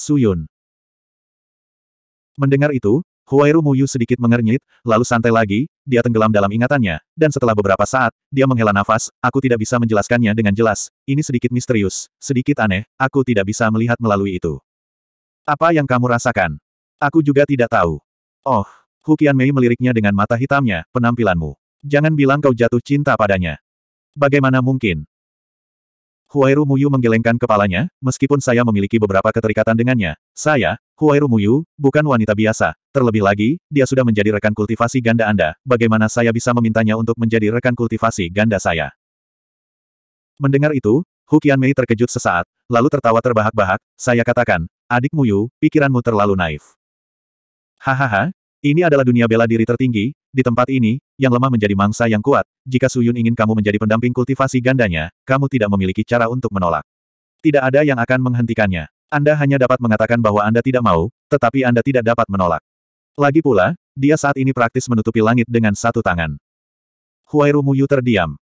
Suyun. Mendengar itu, Huairu Muyu sedikit mengernyit, lalu santai lagi, dia tenggelam dalam ingatannya, dan setelah beberapa saat, dia menghela nafas, aku tidak bisa menjelaskannya dengan jelas, ini sedikit misterius, sedikit aneh, aku tidak bisa melihat melalui itu. Apa yang kamu rasakan? Aku juga tidak tahu. Oh, Hukian Mei meliriknya dengan mata hitamnya, penampilanmu. Jangan bilang kau jatuh cinta padanya. Bagaimana mungkin? Huairu Muyu menggelengkan kepalanya, meskipun saya memiliki beberapa keterikatan dengannya. Saya, Huairu Muyu, bukan wanita biasa. Terlebih lagi, dia sudah menjadi rekan kultivasi ganda Anda. Bagaimana saya bisa memintanya untuk menjadi rekan kultivasi ganda saya? Mendengar itu, Hukian Mei terkejut sesaat, lalu tertawa terbahak-bahak, saya katakan, adik Muyu, pikiranmu terlalu naif. Hahaha, ini adalah dunia bela diri tertinggi, di tempat ini, yang lemah menjadi mangsa yang kuat, jika Suyun ingin kamu menjadi pendamping kultivasi gandanya, kamu tidak memiliki cara untuk menolak. Tidak ada yang akan menghentikannya. Anda hanya dapat mengatakan bahwa Anda tidak mau, tetapi Anda tidak dapat menolak. Lagi pula, dia saat ini praktis menutupi langit dengan satu tangan. Huairu Muyu terdiam.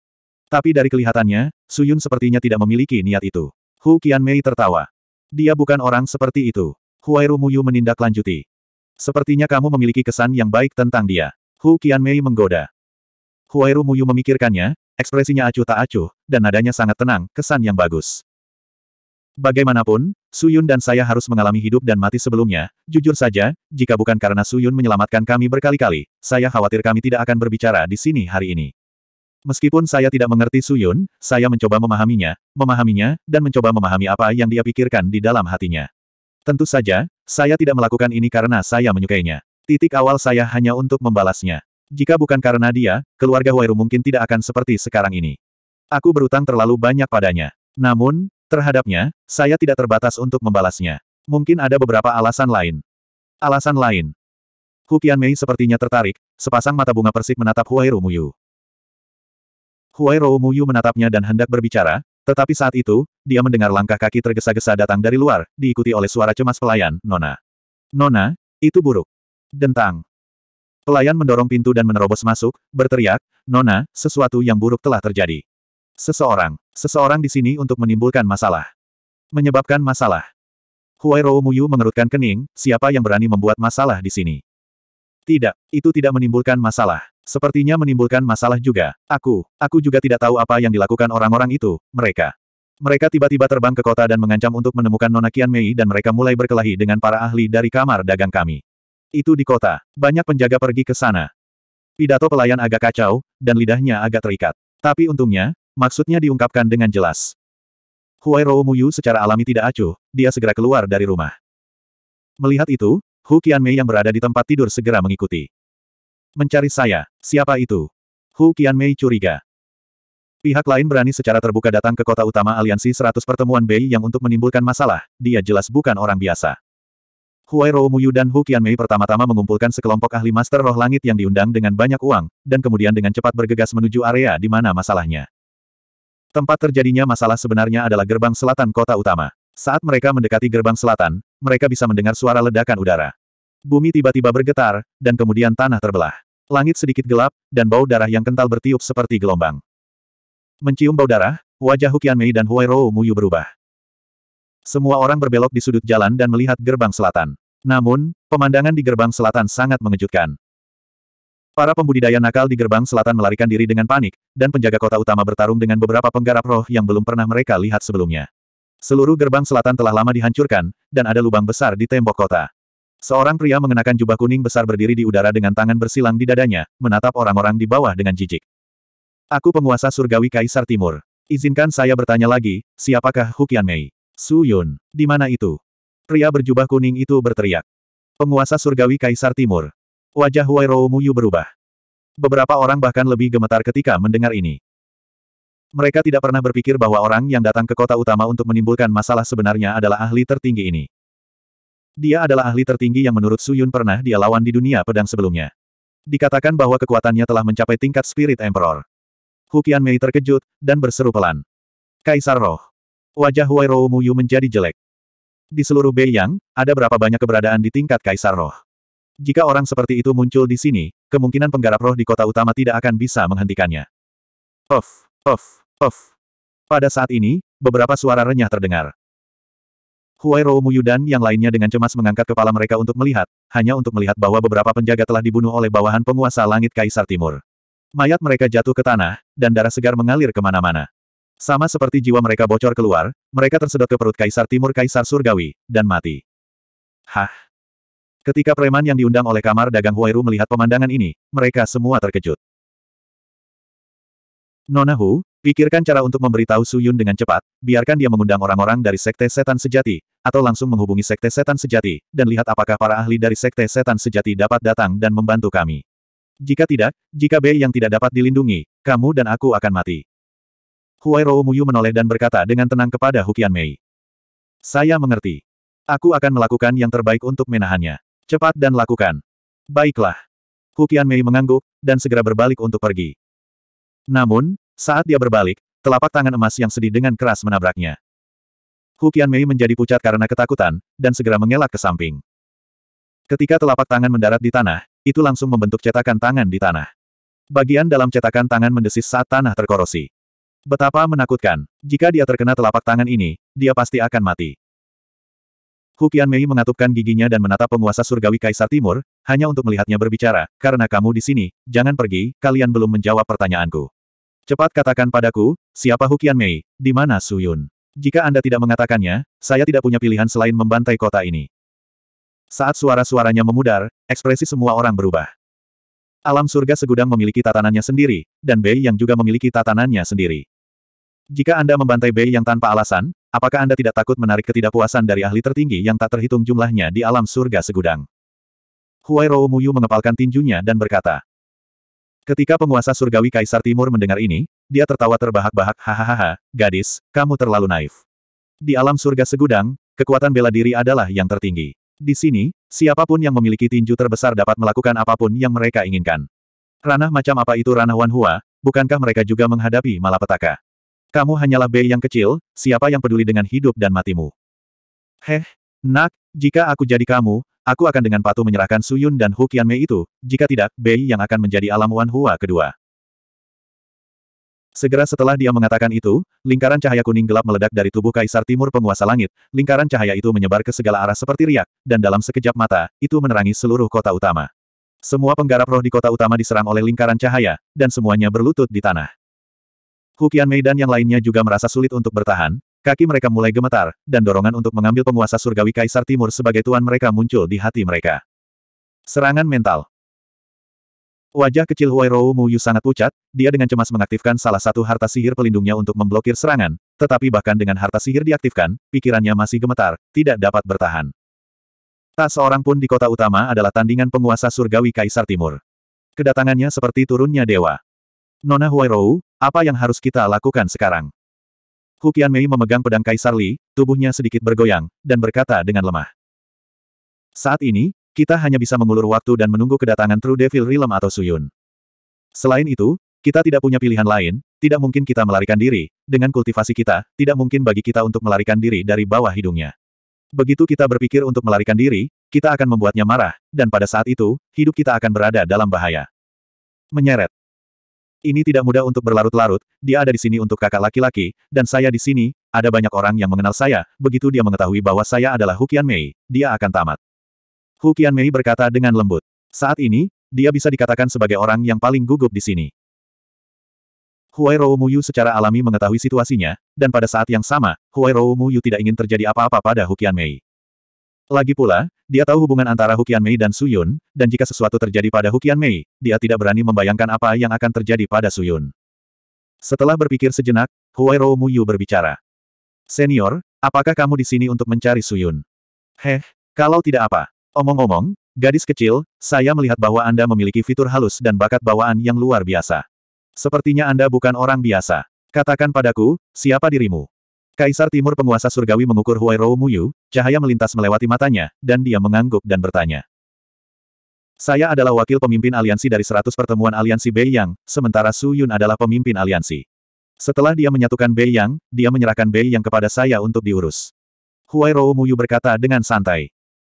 Tapi dari kelihatannya, Suyun sepertinya tidak memiliki niat itu. Hu Mei tertawa. Dia bukan orang seperti itu. Huairu Muyu menindaklanjuti. Sepertinya kamu memiliki kesan yang baik tentang dia. Hu Qian Mei menggoda. Huairu Muyu memikirkannya, ekspresinya acuh tak acuh, dan nadanya sangat tenang, kesan yang bagus. Bagaimanapun, Suyun dan saya harus mengalami hidup dan mati sebelumnya, jujur saja, jika bukan karena Suyun menyelamatkan kami berkali-kali, saya khawatir kami tidak akan berbicara di sini hari ini. Meskipun saya tidak mengerti Suyun, saya mencoba memahaminya, memahaminya, dan mencoba memahami apa yang dia pikirkan di dalam hatinya. Tentu saja, saya tidak melakukan ini karena saya menyukainya. Titik awal saya hanya untuk membalasnya. Jika bukan karena dia, keluarga Huairu mungkin tidak akan seperti sekarang ini. Aku berutang terlalu banyak padanya. Namun, terhadapnya, saya tidak terbatas untuk membalasnya. Mungkin ada beberapa alasan lain. Alasan lain. Hukian Mei sepertinya tertarik, sepasang mata bunga persik menatap Yu. Muyu. Mu Muyu menatapnya dan hendak berbicara, tetapi saat itu, dia mendengar langkah kaki tergesa-gesa datang dari luar, diikuti oleh suara cemas pelayan, Nona. Nona, itu buruk. Dentang. Pelayan mendorong pintu dan menerobos masuk, berteriak, Nona, sesuatu yang buruk telah terjadi. Seseorang, seseorang di sini untuk menimbulkan masalah. Menyebabkan masalah. Huai Rou Muyu mengerutkan kening, siapa yang berani membuat masalah di sini? Tidak, itu tidak menimbulkan masalah. Sepertinya menimbulkan masalah juga. Aku, aku juga tidak tahu apa yang dilakukan orang-orang itu, mereka. Mereka tiba-tiba terbang ke kota dan mengancam untuk menemukan Nona Kian Mei dan mereka mulai berkelahi dengan para ahli dari kamar dagang kami. Itu di kota. Banyak penjaga pergi ke sana. Pidato pelayan agak kacau, dan lidahnya agak terikat. Tapi untungnya, maksudnya diungkapkan dengan jelas. Huai Rou Muyu secara alami tidak acuh, dia segera keluar dari rumah. Melihat itu, Hu Mei yang berada di tempat tidur segera mengikuti. Mencari saya, siapa itu? Hu Mei curiga. Pihak lain berani secara terbuka datang ke kota utama aliansi 100 pertemuan Bei yang untuk menimbulkan masalah, dia jelas bukan orang biasa. Huai Roumuyu dan Hu Qianmei pertama-tama mengumpulkan sekelompok ahli master roh langit yang diundang dengan banyak uang, dan kemudian dengan cepat bergegas menuju area di mana masalahnya. Tempat terjadinya masalah sebenarnya adalah gerbang selatan kota utama. Saat mereka mendekati gerbang selatan, mereka bisa mendengar suara ledakan udara. Bumi tiba-tiba bergetar, dan kemudian tanah terbelah. Langit sedikit gelap, dan bau darah yang kental bertiup seperti gelombang. Mencium bau darah, wajah Hu Qianmei dan Huai Roumuyu berubah. Semua orang berbelok di sudut jalan dan melihat gerbang selatan. Namun, pemandangan di gerbang selatan sangat mengejutkan. Para pembudidaya nakal di gerbang selatan melarikan diri dengan panik, dan penjaga kota utama bertarung dengan beberapa penggarap roh yang belum pernah mereka lihat sebelumnya. Seluruh gerbang selatan telah lama dihancurkan, dan ada lubang besar di tembok kota. Seorang pria mengenakan jubah kuning besar berdiri di udara dengan tangan bersilang di dadanya, menatap orang-orang di bawah dengan jijik. Aku penguasa surgawi Kaisar Timur. Izinkan saya bertanya lagi, siapakah Hukian Mei? Su Yun, di mana itu? Pria berjubah kuning itu berteriak. Penguasa surgawi Kaisar Timur. Wajah Rou Muyu berubah. Beberapa orang bahkan lebih gemetar ketika mendengar ini. Mereka tidak pernah berpikir bahwa orang yang datang ke kota utama untuk menimbulkan masalah sebenarnya adalah ahli tertinggi ini. Dia adalah ahli tertinggi yang menurut Su Yun pernah dia lawan di dunia pedang sebelumnya. Dikatakan bahwa kekuatannya telah mencapai tingkat Spirit Emperor. Hukian Mei terkejut, dan berseru pelan. Kaisar Roh. Wajah Huairou Muyu menjadi jelek. Di seluruh Beiyang, ada berapa banyak keberadaan di tingkat Kaisar Roh. Jika orang seperti itu muncul di sini, kemungkinan penggarap roh di kota utama tidak akan bisa menghentikannya. Of, of, of. Pada saat ini, beberapa suara renyah terdengar. Huairou Muyu dan yang lainnya dengan cemas mengangkat kepala mereka untuk melihat, hanya untuk melihat bahwa beberapa penjaga telah dibunuh oleh bawahan penguasa langit Kaisar Timur. Mayat mereka jatuh ke tanah, dan darah segar mengalir kemana-mana. Sama seperti jiwa mereka bocor keluar, mereka tersedot ke perut Kaisar Timur Kaisar Surgawi, dan mati. Hah? Ketika preman yang diundang oleh kamar dagang Huairu melihat pemandangan ini, mereka semua terkejut. Nonahu, pikirkan cara untuk memberitahu Su Yun dengan cepat, biarkan dia mengundang orang-orang dari Sekte Setan Sejati, atau langsung menghubungi Sekte Setan Sejati, dan lihat apakah para ahli dari Sekte Setan Sejati dapat datang dan membantu kami. Jika tidak, jika Bei yang tidak dapat dilindungi, kamu dan aku akan mati. Huai Rou Muyu menoleh dan berkata dengan tenang kepada Hukian Mei. Saya mengerti. Aku akan melakukan yang terbaik untuk menahannya. Cepat dan lakukan. Baiklah. Hukian Mei mengangguk, dan segera berbalik untuk pergi. Namun, saat dia berbalik, telapak tangan emas yang sedih dengan keras menabraknya. Hukian Mei menjadi pucat karena ketakutan, dan segera mengelak ke samping. Ketika telapak tangan mendarat di tanah, itu langsung membentuk cetakan tangan di tanah. Bagian dalam cetakan tangan mendesis saat tanah terkorosi. Betapa menakutkan. Jika dia terkena telapak tangan ini, dia pasti akan mati. Hukian Mei mengatupkan giginya dan menatap penguasa surgawi Kaisar Timur, hanya untuk melihatnya berbicara, karena kamu di sini, jangan pergi, kalian belum menjawab pertanyaanku. Cepat katakan padaku, siapa Hukian Mei, di mana Su Yun. Jika Anda tidak mengatakannya, saya tidak punya pilihan selain membantai kota ini. Saat suara-suaranya memudar, ekspresi semua orang berubah. Alam surga segudang memiliki tatanannya sendiri, dan Bei yang juga memiliki tatanannya sendiri. Jika Anda membantai Bei yang tanpa alasan, apakah Anda tidak takut menarik ketidakpuasan dari ahli tertinggi yang tak terhitung jumlahnya di alam surga segudang? Huai Rou Muyu mengepalkan tinjunya dan berkata. Ketika penguasa surgawi Kaisar Timur mendengar ini, dia tertawa terbahak-bahak, hahaha, gadis, kamu terlalu naif. Di alam surga segudang, kekuatan bela diri adalah yang tertinggi. Di sini, siapapun yang memiliki tinju terbesar dapat melakukan apapun yang mereka inginkan. Ranah macam apa itu ranah Wanhua, bukankah mereka juga menghadapi malapetaka? Kamu hanyalah bayi yang kecil, siapa yang peduli dengan hidup dan matimu? Heh, nak, jika aku jadi kamu, aku akan dengan patuh menyerahkan Suyun dan Hukian Mei itu, jika tidak, Bei yang akan menjadi alam Wan Hua kedua. Segera setelah dia mengatakan itu, lingkaran cahaya kuning gelap meledak dari tubuh Kaisar Timur Penguasa Langit, lingkaran cahaya itu menyebar ke segala arah seperti riak, dan dalam sekejap mata, itu menerangi seluruh kota utama. Semua penggarap roh di kota utama diserang oleh lingkaran cahaya, dan semuanya berlutut di tanah. Hukian Mei dan yang lainnya juga merasa sulit untuk bertahan, kaki mereka mulai gemetar, dan dorongan untuk mengambil penguasa surgawi Kaisar Timur sebagai tuan mereka muncul di hati mereka. Serangan mental Wajah kecil Huairou Muyu sangat pucat, dia dengan cemas mengaktifkan salah satu harta sihir pelindungnya untuk memblokir serangan, tetapi bahkan dengan harta sihir diaktifkan, pikirannya masih gemetar, tidak dapat bertahan. Tak seorang pun di kota utama adalah tandingan penguasa surgawi Kaisar Timur. Kedatangannya seperti turunnya dewa. Nona Huairou, apa yang harus kita lakukan sekarang? Hu Mei memegang pedang Kaisar Li, tubuhnya sedikit bergoyang, dan berkata dengan lemah. Saat ini, kita hanya bisa mengulur waktu dan menunggu kedatangan True Devil Realm atau Suyun. Selain itu, kita tidak punya pilihan lain, tidak mungkin kita melarikan diri, dengan kultivasi kita, tidak mungkin bagi kita untuk melarikan diri dari bawah hidungnya. Begitu kita berpikir untuk melarikan diri, kita akan membuatnya marah, dan pada saat itu, hidup kita akan berada dalam bahaya. Menyeret. Ini tidak mudah untuk berlarut-larut, dia ada di sini untuk kakak laki-laki, dan saya di sini, ada banyak orang yang mengenal saya, begitu dia mengetahui bahwa saya adalah Hukian Mei, dia akan tamat. Hukian Mei berkata dengan lembut. Saat ini, dia bisa dikatakan sebagai orang yang paling gugup di sini. Huai Rou Yu secara alami mengetahui situasinya, dan pada saat yang sama, Huai Rou Yu tidak ingin terjadi apa-apa pada Hukian Mei. Lagi pula, dia tahu hubungan antara Hukian Mei dan Suyun, dan jika sesuatu terjadi pada Hukian Mei, dia tidak berani membayangkan apa yang akan terjadi pada Suyun. Setelah berpikir sejenak, Huairou Muyu berbicara. Senior, apakah kamu di sini untuk mencari Suyun? Heh, kalau tidak apa. Omong-omong, gadis kecil, saya melihat bahwa Anda memiliki fitur halus dan bakat bawaan yang luar biasa. Sepertinya Anda bukan orang biasa. Katakan padaku, siapa dirimu? Kaisar Timur penguasa surgawi mengukur Huai Rou Muyu, cahaya melintas melewati matanya, dan dia mengangguk dan bertanya. Saya adalah wakil pemimpin aliansi dari 100 pertemuan aliansi Bei Yang, sementara Su Yun adalah pemimpin aliansi. Setelah dia menyatukan Bei Yang, dia menyerahkan Bei Yang kepada saya untuk diurus. Huai Rou Muyu berkata dengan santai.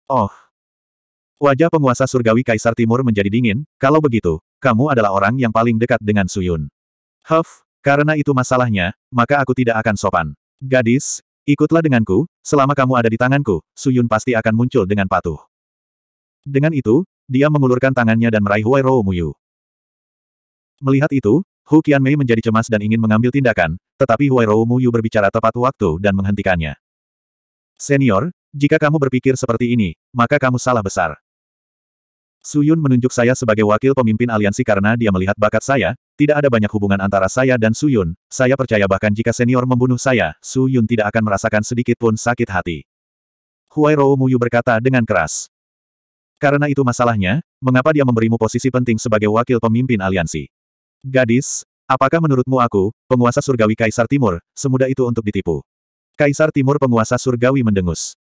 Oh. Wajah penguasa surgawi Kaisar Timur menjadi dingin, kalau begitu, kamu adalah orang yang paling dekat dengan Su Yun. Huff, karena itu masalahnya, maka aku tidak akan sopan. Gadis, ikutlah denganku, selama kamu ada di tanganku, Suyun pasti akan muncul dengan patuh. Dengan itu, dia mengulurkan tangannya dan meraih Huai Rou Muyu. Melihat itu, Hu Mei menjadi cemas dan ingin mengambil tindakan, tetapi Huai Rou Muyu berbicara tepat waktu dan menghentikannya. Senior, jika kamu berpikir seperti ini, maka kamu salah besar. Suyun menunjuk saya sebagai wakil pemimpin aliansi karena dia melihat bakat saya, tidak ada banyak hubungan antara saya dan Suyun, saya percaya bahkan jika senior membunuh saya, Suyun tidak akan merasakan sedikit pun sakit hati. Huai Rou Muyu berkata dengan keras. Karena itu masalahnya, mengapa dia memberimu posisi penting sebagai wakil pemimpin aliansi? Gadis, apakah menurutmu aku, penguasa surgawi Kaisar Timur, semudah itu untuk ditipu? Kaisar Timur penguasa surgawi mendengus.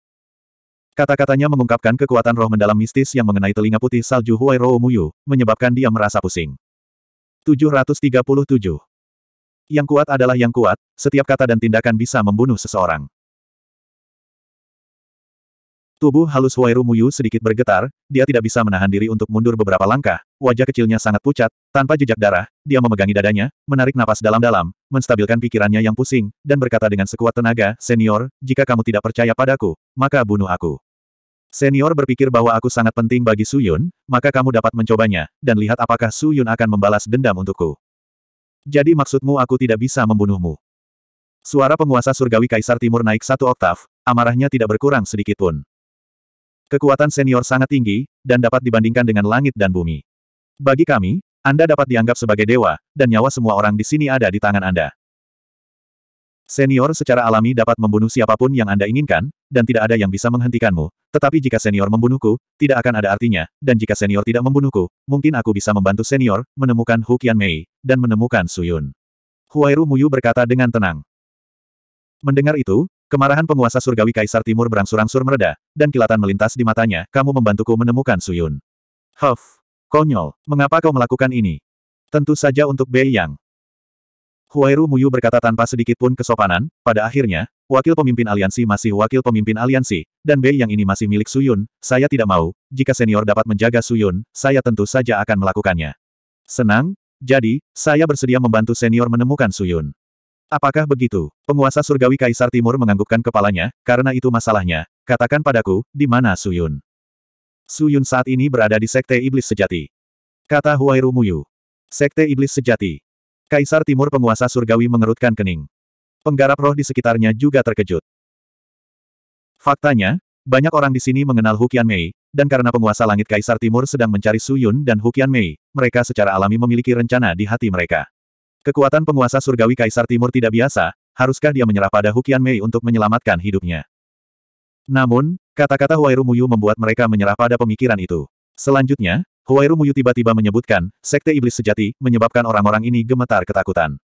Kata-katanya mengungkapkan kekuatan roh mendalam mistis yang mengenai telinga putih salju Huai Rou Muyu, menyebabkan dia merasa pusing. 737. Yang kuat adalah yang kuat, setiap kata dan tindakan bisa membunuh seseorang. Tubuh halus Wairu Muyu sedikit bergetar, dia tidak bisa menahan diri untuk mundur beberapa langkah, wajah kecilnya sangat pucat, tanpa jejak darah, dia memegangi dadanya, menarik napas dalam-dalam, menstabilkan pikirannya yang pusing, dan berkata dengan sekuat tenaga, Senior, jika kamu tidak percaya padaku, maka bunuh aku. Senior berpikir bahwa aku sangat penting bagi Suyun, maka kamu dapat mencobanya, dan lihat apakah Suyun akan membalas dendam untukku. Jadi maksudmu aku tidak bisa membunuhmu. Suara penguasa surgawi Kaisar Timur naik satu oktav, amarahnya tidak berkurang sedikit pun. Kekuatan senior sangat tinggi, dan dapat dibandingkan dengan langit dan bumi. Bagi kami, Anda dapat dianggap sebagai dewa, dan nyawa semua orang di sini ada di tangan Anda. Senior secara alami dapat membunuh siapapun yang Anda inginkan, dan tidak ada yang bisa menghentikanmu. Tetapi jika senior membunuhku, tidak akan ada artinya, dan jika senior tidak membunuhku, mungkin aku bisa membantu senior, menemukan Hukian Mei, dan menemukan Suyun. Huairu Muyu berkata dengan tenang. Mendengar itu, Kemarahan penguasa surgawi Kaisar Timur berangsur-angsur mereda, dan kilatan melintas di matanya, kamu membantuku menemukan Suyun. Huff! Konyol, mengapa kau melakukan ini? Tentu saja untuk Bei Yang. Huairu Muyu berkata tanpa sedikit pun kesopanan, pada akhirnya, wakil pemimpin aliansi masih wakil pemimpin aliansi, dan Bei Yang ini masih milik Suyun, saya tidak mau, jika senior dapat menjaga Suyun, saya tentu saja akan melakukannya. Senang? Jadi, saya bersedia membantu senior menemukan Suyun. Apakah begitu? Penguasa surgawi Kaisar Timur menganggukkan kepalanya, karena itu masalahnya. Katakan padaku, di mana Suyun? Suyun saat ini berada di Sekte Iblis Sejati. Kata Huairu Muyu. Sekte Iblis Sejati. Kaisar Timur penguasa surgawi mengerutkan kening. Penggarap roh di sekitarnya juga terkejut. Faktanya, banyak orang di sini mengenal Hukian Mei, dan karena penguasa langit Kaisar Timur sedang mencari Suyun dan Hukian Mei, mereka secara alami memiliki rencana di hati mereka. Kekuatan penguasa surgawi Kaisar Timur tidak biasa, haruskah dia menyerah pada Hukian Mei untuk menyelamatkan hidupnya? Namun, kata-kata Huairu Muyu membuat mereka menyerah pada pemikiran itu. Selanjutnya, Huairu Muyu tiba-tiba menyebutkan, Sekte Iblis Sejati, menyebabkan orang-orang ini gemetar ketakutan.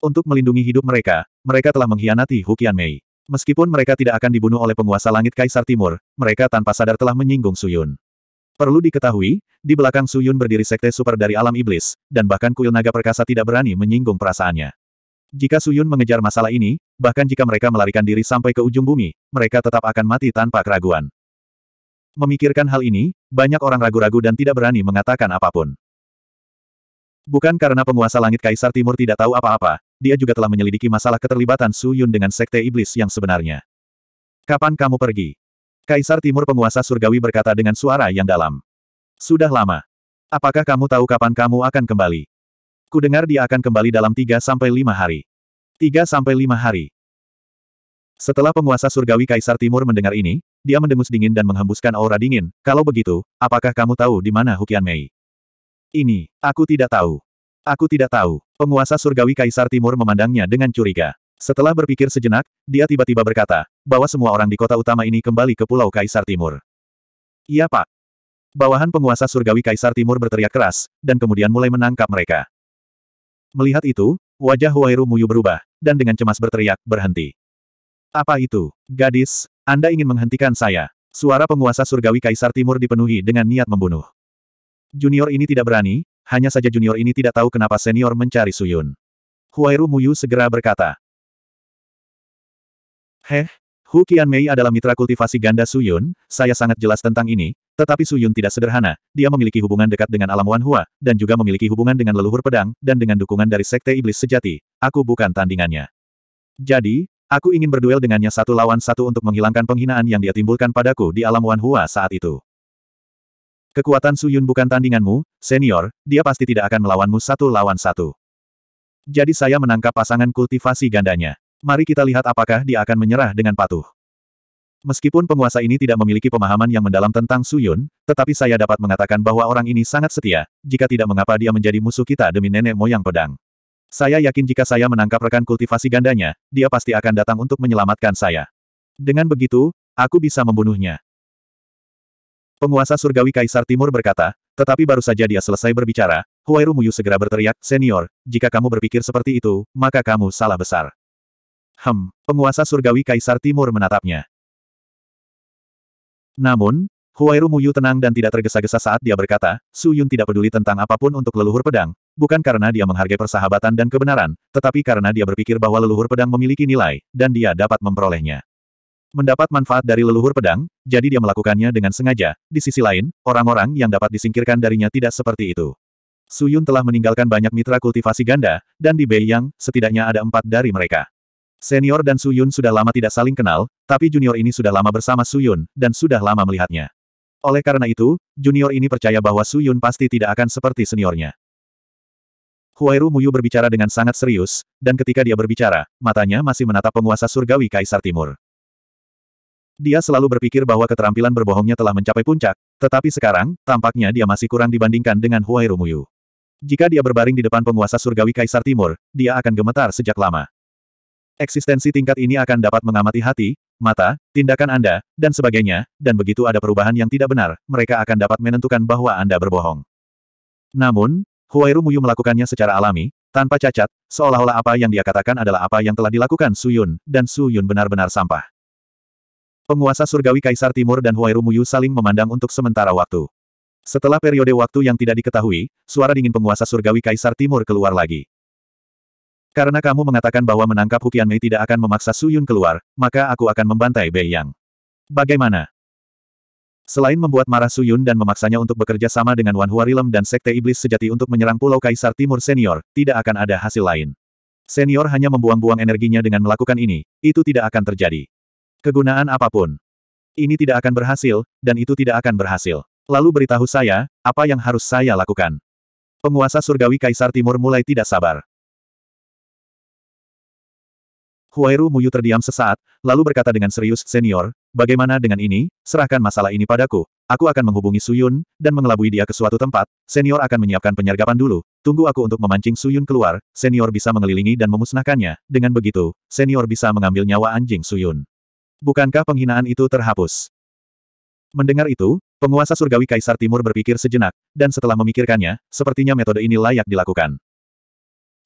Untuk melindungi hidup mereka, mereka telah mengkhianati Hukian Mei. Meskipun mereka tidak akan dibunuh oleh penguasa langit Kaisar Timur, mereka tanpa sadar telah menyinggung Suyun. Perlu diketahui, di belakang Suyun berdiri sekte super dari alam iblis, dan bahkan kuil naga perkasa tidak berani menyinggung perasaannya. Jika Suyun mengejar masalah ini, bahkan jika mereka melarikan diri sampai ke ujung bumi, mereka tetap akan mati tanpa keraguan. Memikirkan hal ini, banyak orang ragu-ragu dan tidak berani mengatakan apapun. Bukan karena penguasa langit Kaisar Timur tidak tahu apa-apa, dia juga telah menyelidiki masalah keterlibatan Suyun dengan sekte iblis yang sebenarnya. Kapan kamu pergi? Kaisar Timur penguasa surgawi berkata dengan suara yang dalam. Sudah lama. Apakah kamu tahu kapan kamu akan kembali? Kudengar dia akan kembali dalam 3 sampai 5 hari. 3 sampai 5 hari. Setelah penguasa surgawi Kaisar Timur mendengar ini, dia mendengus dingin dan menghembuskan aura dingin. Kalau begitu, apakah kamu tahu di mana Hukian Mei? Ini, aku tidak tahu. Aku tidak tahu. Penguasa surgawi Kaisar Timur memandangnya dengan curiga. Setelah berpikir sejenak, dia tiba-tiba berkata, bahwa semua orang di kota utama ini kembali ke Pulau Kaisar Timur. Iya pak. Bawahan penguasa surgawi Kaisar Timur berteriak keras, dan kemudian mulai menangkap mereka. Melihat itu, wajah Huairu Muyu berubah, dan dengan cemas berteriak, berhenti. Apa itu? Gadis, Anda ingin menghentikan saya. Suara penguasa surgawi Kaisar Timur dipenuhi dengan niat membunuh. Junior ini tidak berani, hanya saja junior ini tidak tahu kenapa senior mencari Suyun. Huairu Muyu segera berkata, Heh, Hu Qianmei adalah mitra kultivasi ganda Su Yun, saya sangat jelas tentang ini, tetapi Su Yun tidak sederhana, dia memiliki hubungan dekat dengan alam Wan Hua, dan juga memiliki hubungan dengan leluhur pedang, dan dengan dukungan dari Sekte Iblis Sejati, aku bukan tandingannya. Jadi, aku ingin berduel dengannya satu lawan satu untuk menghilangkan penghinaan yang dia timbulkan padaku di alam Wan Hua saat itu. Kekuatan Su Yun bukan tandinganmu, senior, dia pasti tidak akan melawanmu satu lawan satu. Jadi saya menangkap pasangan kultivasi gandanya. Mari kita lihat apakah dia akan menyerah dengan patuh. Meskipun penguasa ini tidak memiliki pemahaman yang mendalam tentang Suyun, tetapi saya dapat mengatakan bahwa orang ini sangat setia, jika tidak mengapa dia menjadi musuh kita demi nenek moyang pedang. Saya yakin jika saya menangkap rekan kultivasi gandanya, dia pasti akan datang untuk menyelamatkan saya. Dengan begitu, aku bisa membunuhnya. Penguasa surgawi Kaisar Timur berkata, tetapi baru saja dia selesai berbicara, Huairu Muyu segera berteriak, Senior, jika kamu berpikir seperti itu, maka kamu salah besar. Hem, penguasa surgawi Kaisar Timur menatapnya. Namun, Huairu Muyu tenang dan tidak tergesa-gesa saat dia berkata, Su Yun tidak peduli tentang apapun untuk leluhur pedang, bukan karena dia menghargai persahabatan dan kebenaran, tetapi karena dia berpikir bahwa leluhur pedang memiliki nilai, dan dia dapat memperolehnya. Mendapat manfaat dari leluhur pedang, jadi dia melakukannya dengan sengaja. Di sisi lain, orang-orang yang dapat disingkirkan darinya tidak seperti itu. Suyun telah meninggalkan banyak mitra kultivasi ganda, dan di Beiyang, setidaknya ada empat dari mereka. Senior dan Suyun sudah lama tidak saling kenal, tapi junior ini sudah lama bersama Suyun, dan sudah lama melihatnya. Oleh karena itu, junior ini percaya bahwa Suyun pasti tidak akan seperti seniornya. Huairu Muyu berbicara dengan sangat serius, dan ketika dia berbicara, matanya masih menatap penguasa surgawi Kaisar Timur. Dia selalu berpikir bahwa keterampilan berbohongnya telah mencapai puncak, tetapi sekarang, tampaknya dia masih kurang dibandingkan dengan Huairu Muyu. Jika dia berbaring di depan penguasa surgawi Kaisar Timur, dia akan gemetar sejak lama. Eksistensi tingkat ini akan dapat mengamati hati, mata, tindakan Anda, dan sebagainya, dan begitu ada perubahan yang tidak benar, mereka akan dapat menentukan bahwa Anda berbohong. Namun, Huairu Muyu melakukannya secara alami, tanpa cacat, seolah-olah apa yang dia katakan adalah apa yang telah dilakukan Su Yun, dan Su Yun benar-benar sampah. Penguasa surgawi Kaisar Timur dan Huairu Muyu saling memandang untuk sementara waktu. Setelah periode waktu yang tidak diketahui, suara dingin penguasa surgawi Kaisar Timur keluar lagi. Karena kamu mengatakan bahwa menangkap Hukian Mei tidak akan memaksa Su Yun keluar, maka aku akan membantai Bei Yang. Bagaimana? Selain membuat marah Su Yun dan memaksanya untuk bekerja sama dengan Wan Huarilem dan Sekte Iblis Sejati untuk menyerang Pulau Kaisar Timur Senior, tidak akan ada hasil lain. Senior hanya membuang-buang energinya dengan melakukan ini, itu tidak akan terjadi. Kegunaan apapun. Ini tidak akan berhasil, dan itu tidak akan berhasil. Lalu beritahu saya, apa yang harus saya lakukan. Penguasa surgawi Kaisar Timur mulai tidak sabar. Huairu Muyu terdiam sesaat, lalu berkata dengan serius, Senior, bagaimana dengan ini, serahkan masalah ini padaku. Aku akan menghubungi Suyun, dan mengelabui dia ke suatu tempat. Senior akan menyiapkan penyergapan dulu. Tunggu aku untuk memancing Suyun keluar. Senior bisa mengelilingi dan memusnahkannya. Dengan begitu, senior bisa mengambil nyawa anjing Suyun. Bukankah penghinaan itu terhapus? Mendengar itu, penguasa surgawi Kaisar Timur berpikir sejenak, dan setelah memikirkannya, sepertinya metode ini layak dilakukan.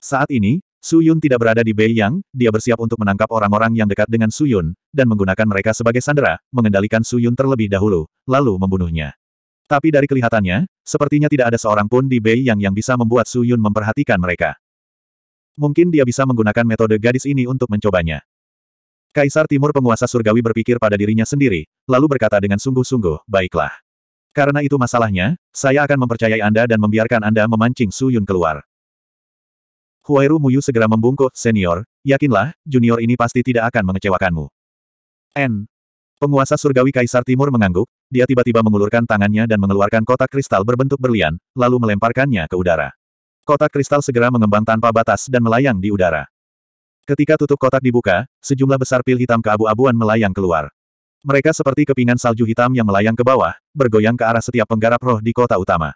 Saat ini, Su Yun tidak berada di Beiyang, dia bersiap untuk menangkap orang-orang yang dekat dengan Su Yun, dan menggunakan mereka sebagai sandera, mengendalikan Su Yun terlebih dahulu, lalu membunuhnya. Tapi dari kelihatannya, sepertinya tidak ada seorang pun di Beiyang yang bisa membuat Su Yun memperhatikan mereka. Mungkin dia bisa menggunakan metode gadis ini untuk mencobanya. Kaisar Timur penguasa surgawi berpikir pada dirinya sendiri, lalu berkata dengan sungguh-sungguh, baiklah. Karena itu masalahnya, saya akan mempercayai Anda dan membiarkan Anda memancing Su Yun keluar. Huairu Muyu segera membungkuk, senior, yakinlah, junior ini pasti tidak akan mengecewakanmu. N. Penguasa surgawi Kaisar Timur mengangguk, dia tiba-tiba mengulurkan tangannya dan mengeluarkan kotak kristal berbentuk berlian, lalu melemparkannya ke udara. Kotak kristal segera mengembang tanpa batas dan melayang di udara. Ketika tutup kotak dibuka, sejumlah besar pil hitam keabu-abuan melayang keluar. Mereka seperti kepingan salju hitam yang melayang ke bawah, bergoyang ke arah setiap penggarap roh di kota utama.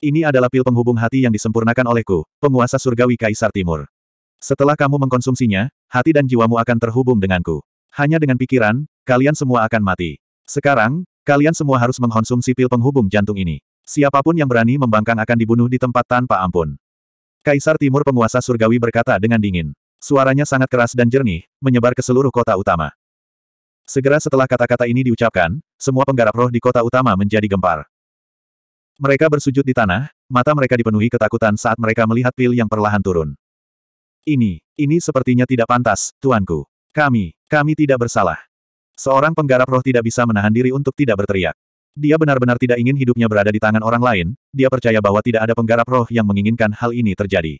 Ini adalah pil penghubung hati yang disempurnakan olehku, penguasa surgawi Kaisar Timur. Setelah kamu mengkonsumsinya, hati dan jiwamu akan terhubung denganku. Hanya dengan pikiran, kalian semua akan mati. Sekarang, kalian semua harus mengkonsumsi pil penghubung jantung ini. Siapapun yang berani membangkang akan dibunuh di tempat tanpa ampun. Kaisar Timur penguasa surgawi berkata dengan dingin. Suaranya sangat keras dan jernih, menyebar ke seluruh kota utama. Segera setelah kata-kata ini diucapkan, semua penggarap roh di kota utama menjadi gempar. Mereka bersujud di tanah, mata mereka dipenuhi ketakutan saat mereka melihat pil yang perlahan turun. Ini, ini sepertinya tidak pantas, tuanku. Kami, kami tidak bersalah. Seorang penggarap roh tidak bisa menahan diri untuk tidak berteriak. Dia benar-benar tidak ingin hidupnya berada di tangan orang lain, dia percaya bahwa tidak ada penggarap roh yang menginginkan hal ini terjadi.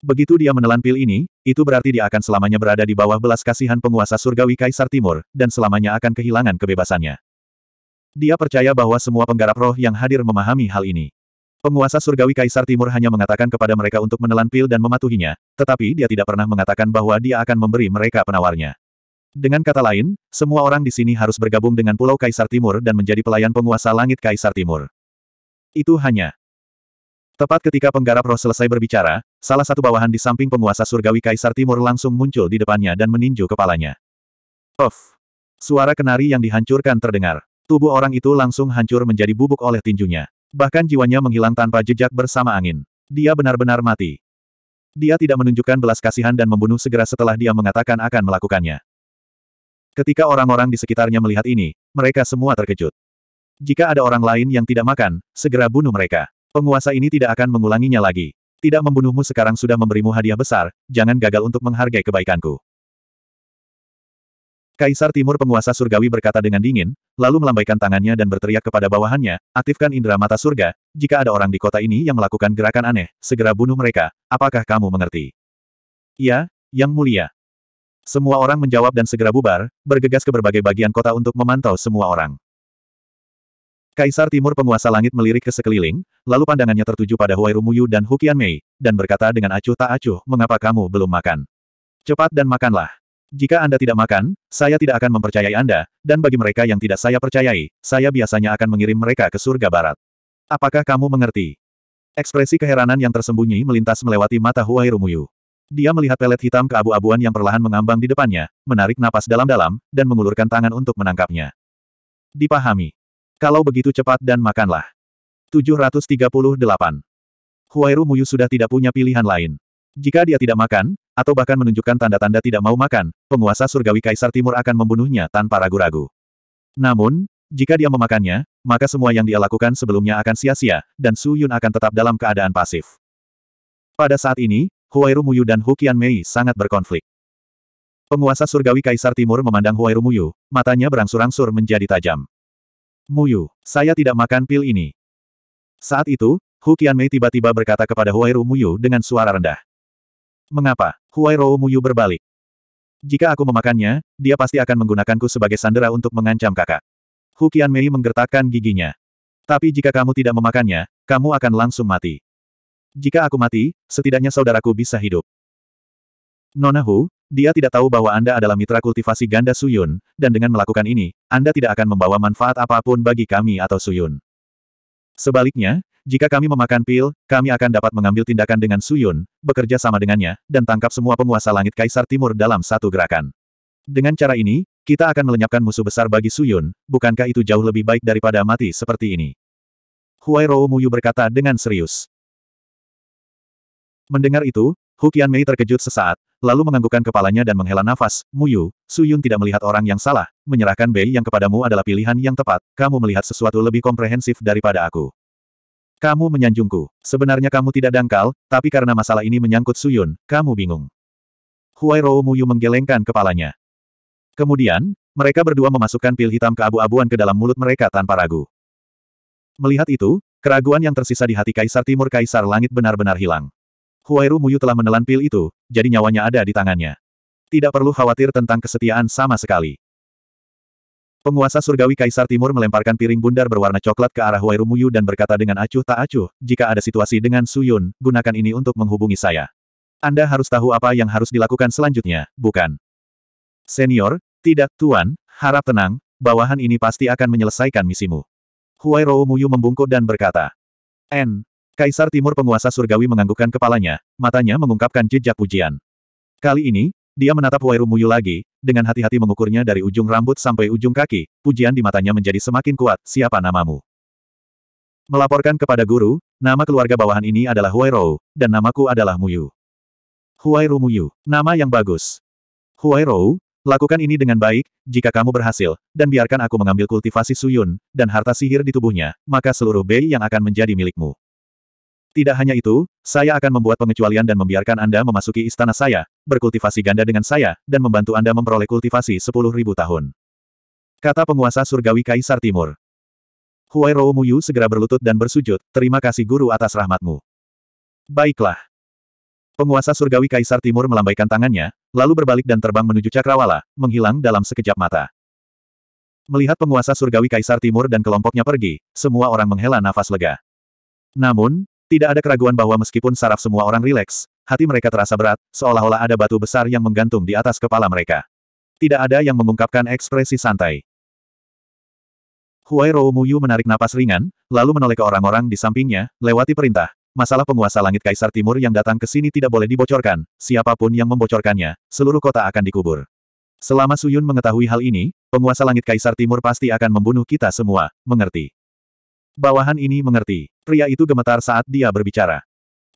Begitu dia menelan pil ini, itu berarti dia akan selamanya berada di bawah belas kasihan penguasa surgawi Kaisar Timur, dan selamanya akan kehilangan kebebasannya. Dia percaya bahwa semua penggarap roh yang hadir memahami hal ini. Penguasa surgawi Kaisar Timur hanya mengatakan kepada mereka untuk menelan pil dan mematuhinya, tetapi dia tidak pernah mengatakan bahwa dia akan memberi mereka penawarnya. Dengan kata lain, semua orang di sini harus bergabung dengan Pulau Kaisar Timur dan menjadi pelayan penguasa langit Kaisar Timur. Itu hanya. Tepat ketika penggarap roh selesai berbicara, salah satu bawahan di samping penguasa surgawi Kaisar Timur langsung muncul di depannya dan meninju kepalanya. Of! Suara kenari yang dihancurkan terdengar. Tubuh orang itu langsung hancur menjadi bubuk oleh tinjunya. Bahkan jiwanya menghilang tanpa jejak bersama angin. Dia benar-benar mati. Dia tidak menunjukkan belas kasihan dan membunuh segera setelah dia mengatakan akan melakukannya. Ketika orang-orang di sekitarnya melihat ini, mereka semua terkejut. Jika ada orang lain yang tidak makan, segera bunuh mereka. Penguasa ini tidak akan mengulanginya lagi. Tidak membunuhmu sekarang sudah memberimu hadiah besar, jangan gagal untuk menghargai kebaikanku. Kaisar Timur penguasa surgawi berkata dengan dingin, lalu melambaikan tangannya dan berteriak kepada bawahannya, aktifkan indera mata surga, jika ada orang di kota ini yang melakukan gerakan aneh, segera bunuh mereka, apakah kamu mengerti? Ya, Yang Mulia. Semua orang menjawab dan segera bubar, bergegas ke berbagai bagian kota untuk memantau semua orang. Kaisar Timur penguasa langit melirik ke sekeliling, lalu pandangannya tertuju pada Huai Rumuyu dan Hukian Mei, dan berkata dengan acuh tak acuh, mengapa kamu belum makan? Cepat dan makanlah. Jika Anda tidak makan, saya tidak akan mempercayai Anda, dan bagi mereka yang tidak saya percayai, saya biasanya akan mengirim mereka ke surga barat. Apakah kamu mengerti? Ekspresi keheranan yang tersembunyi melintas melewati mata Huai Rumuyu. Dia melihat pelet hitam keabu-abuan yang perlahan mengambang di depannya, menarik napas dalam-dalam, dan mengulurkan tangan untuk menangkapnya. Dipahami. Kalau begitu cepat dan makanlah. 738. Huairu Muyu sudah tidak punya pilihan lain. Jika dia tidak makan, atau bahkan menunjukkan tanda-tanda tidak mau makan, penguasa surgawi Kaisar Timur akan membunuhnya tanpa ragu-ragu. Namun, jika dia memakannya, maka semua yang dia lakukan sebelumnya akan sia-sia, dan Su Yun akan tetap dalam keadaan pasif. Pada saat ini, Huairu Muyu dan Hukian Mei sangat berkonflik. Penguasa surgawi Kaisar Timur memandang Huairu Muyu, matanya berangsur-angsur menjadi tajam. Muyu, saya tidak makan pil ini. Saat itu, Hukian Mei tiba-tiba berkata kepada Huairu Muyu dengan suara rendah. Mengapa? Huai Rou Muyu berbalik. Jika aku memakannya, dia pasti akan menggunakanku sebagai sandera untuk mengancam kakak. Hu Qian Mei menggertakkan giginya. Tapi jika kamu tidak memakannya, kamu akan langsung mati. Jika aku mati, setidaknya saudaraku bisa hidup. Nona Hu, dia tidak tahu bahwa Anda adalah mitra kultivasi ganda Suyun, dan dengan melakukan ini, Anda tidak akan membawa manfaat apapun bagi kami atau Suyun. Sebaliknya, jika kami memakan pil, kami akan dapat mengambil tindakan dengan Suyun, bekerja sama dengannya, dan tangkap semua penguasa langit Kaisar Timur dalam satu gerakan. Dengan cara ini, kita akan melenyapkan musuh besar bagi Suyun, bukankah itu jauh lebih baik daripada mati seperti ini? Huai Rou Muyu berkata dengan serius. Mendengar itu, Hu Mei terkejut sesaat, lalu menganggukkan kepalanya dan menghela nafas, Muyu, Suyun tidak melihat orang yang salah, menyerahkan Bei yang kepadamu adalah pilihan yang tepat, kamu melihat sesuatu lebih komprehensif daripada aku. Kamu menyanjungku. Sebenarnya kamu tidak dangkal, tapi karena masalah ini menyangkut Suyun, kamu bingung. Huai Rou Muyu menggelengkan kepalanya. Kemudian, mereka berdua memasukkan pil hitam keabu-abuan ke dalam mulut mereka tanpa ragu. Melihat itu, keraguan yang tersisa di hati Kaisar Timur Kaisar Langit benar-benar hilang. Huai Huairu Muyu telah menelan pil itu, jadi nyawanya ada di tangannya. Tidak perlu khawatir tentang kesetiaan sama sekali. Penguasa surgawi Kaisar Timur melemparkan piring bundar berwarna coklat ke arah Wairu Muyu dan berkata dengan acuh tak acuh, jika ada situasi dengan Suyun, gunakan ini untuk menghubungi saya. Anda harus tahu apa yang harus dilakukan selanjutnya, bukan? Senior, tidak, Tuan, harap tenang, bawahan ini pasti akan menyelesaikan misimu. Huai Muyu membungkuk dan berkata. N. Kaisar Timur penguasa surgawi menganggukkan kepalanya, matanya mengungkapkan jejak pujian. Kali ini, dia menatap Wairu Muyu lagi, dengan hati-hati mengukurnya dari ujung rambut sampai ujung kaki, pujian di matanya menjadi semakin kuat, siapa namamu? Melaporkan kepada guru, nama keluarga bawahan ini adalah Huairou, dan namaku adalah Muyu. Huairu Muyu, nama yang bagus. Huairou, lakukan ini dengan baik, jika kamu berhasil, dan biarkan aku mengambil kultivasi Suyun, dan harta sihir di tubuhnya, maka seluruh Bei yang akan menjadi milikmu. Tidak hanya itu, saya akan membuat pengecualian dan membiarkan Anda memasuki istana saya, berkultivasi ganda dengan saya, dan membantu Anda memperoleh kultivasi sepuluh ribu tahun. Kata penguasa surgawi Kaisar Timur. Huairou Muyu segera berlutut dan bersujud, terima kasih guru atas rahmatmu. Baiklah. Penguasa surgawi Kaisar Timur melambaikan tangannya, lalu berbalik dan terbang menuju Cakrawala, menghilang dalam sekejap mata. Melihat penguasa surgawi Kaisar Timur dan kelompoknya pergi, semua orang menghela nafas lega. Namun, tidak ada keraguan bahwa meskipun saraf semua orang rileks, hati mereka terasa berat, seolah-olah ada batu besar yang menggantung di atas kepala mereka. Tidak ada yang mengungkapkan ekspresi santai. Huai Rou Muyu menarik napas ringan, lalu menoleh ke orang-orang di sampingnya, lewati perintah. Masalah penguasa langit Kaisar Timur yang datang ke sini tidak boleh dibocorkan, siapapun yang membocorkannya, seluruh kota akan dikubur. Selama Suyun mengetahui hal ini, penguasa langit Kaisar Timur pasti akan membunuh kita semua, mengerti. Bawahan ini mengerti. Pria itu gemetar saat dia berbicara.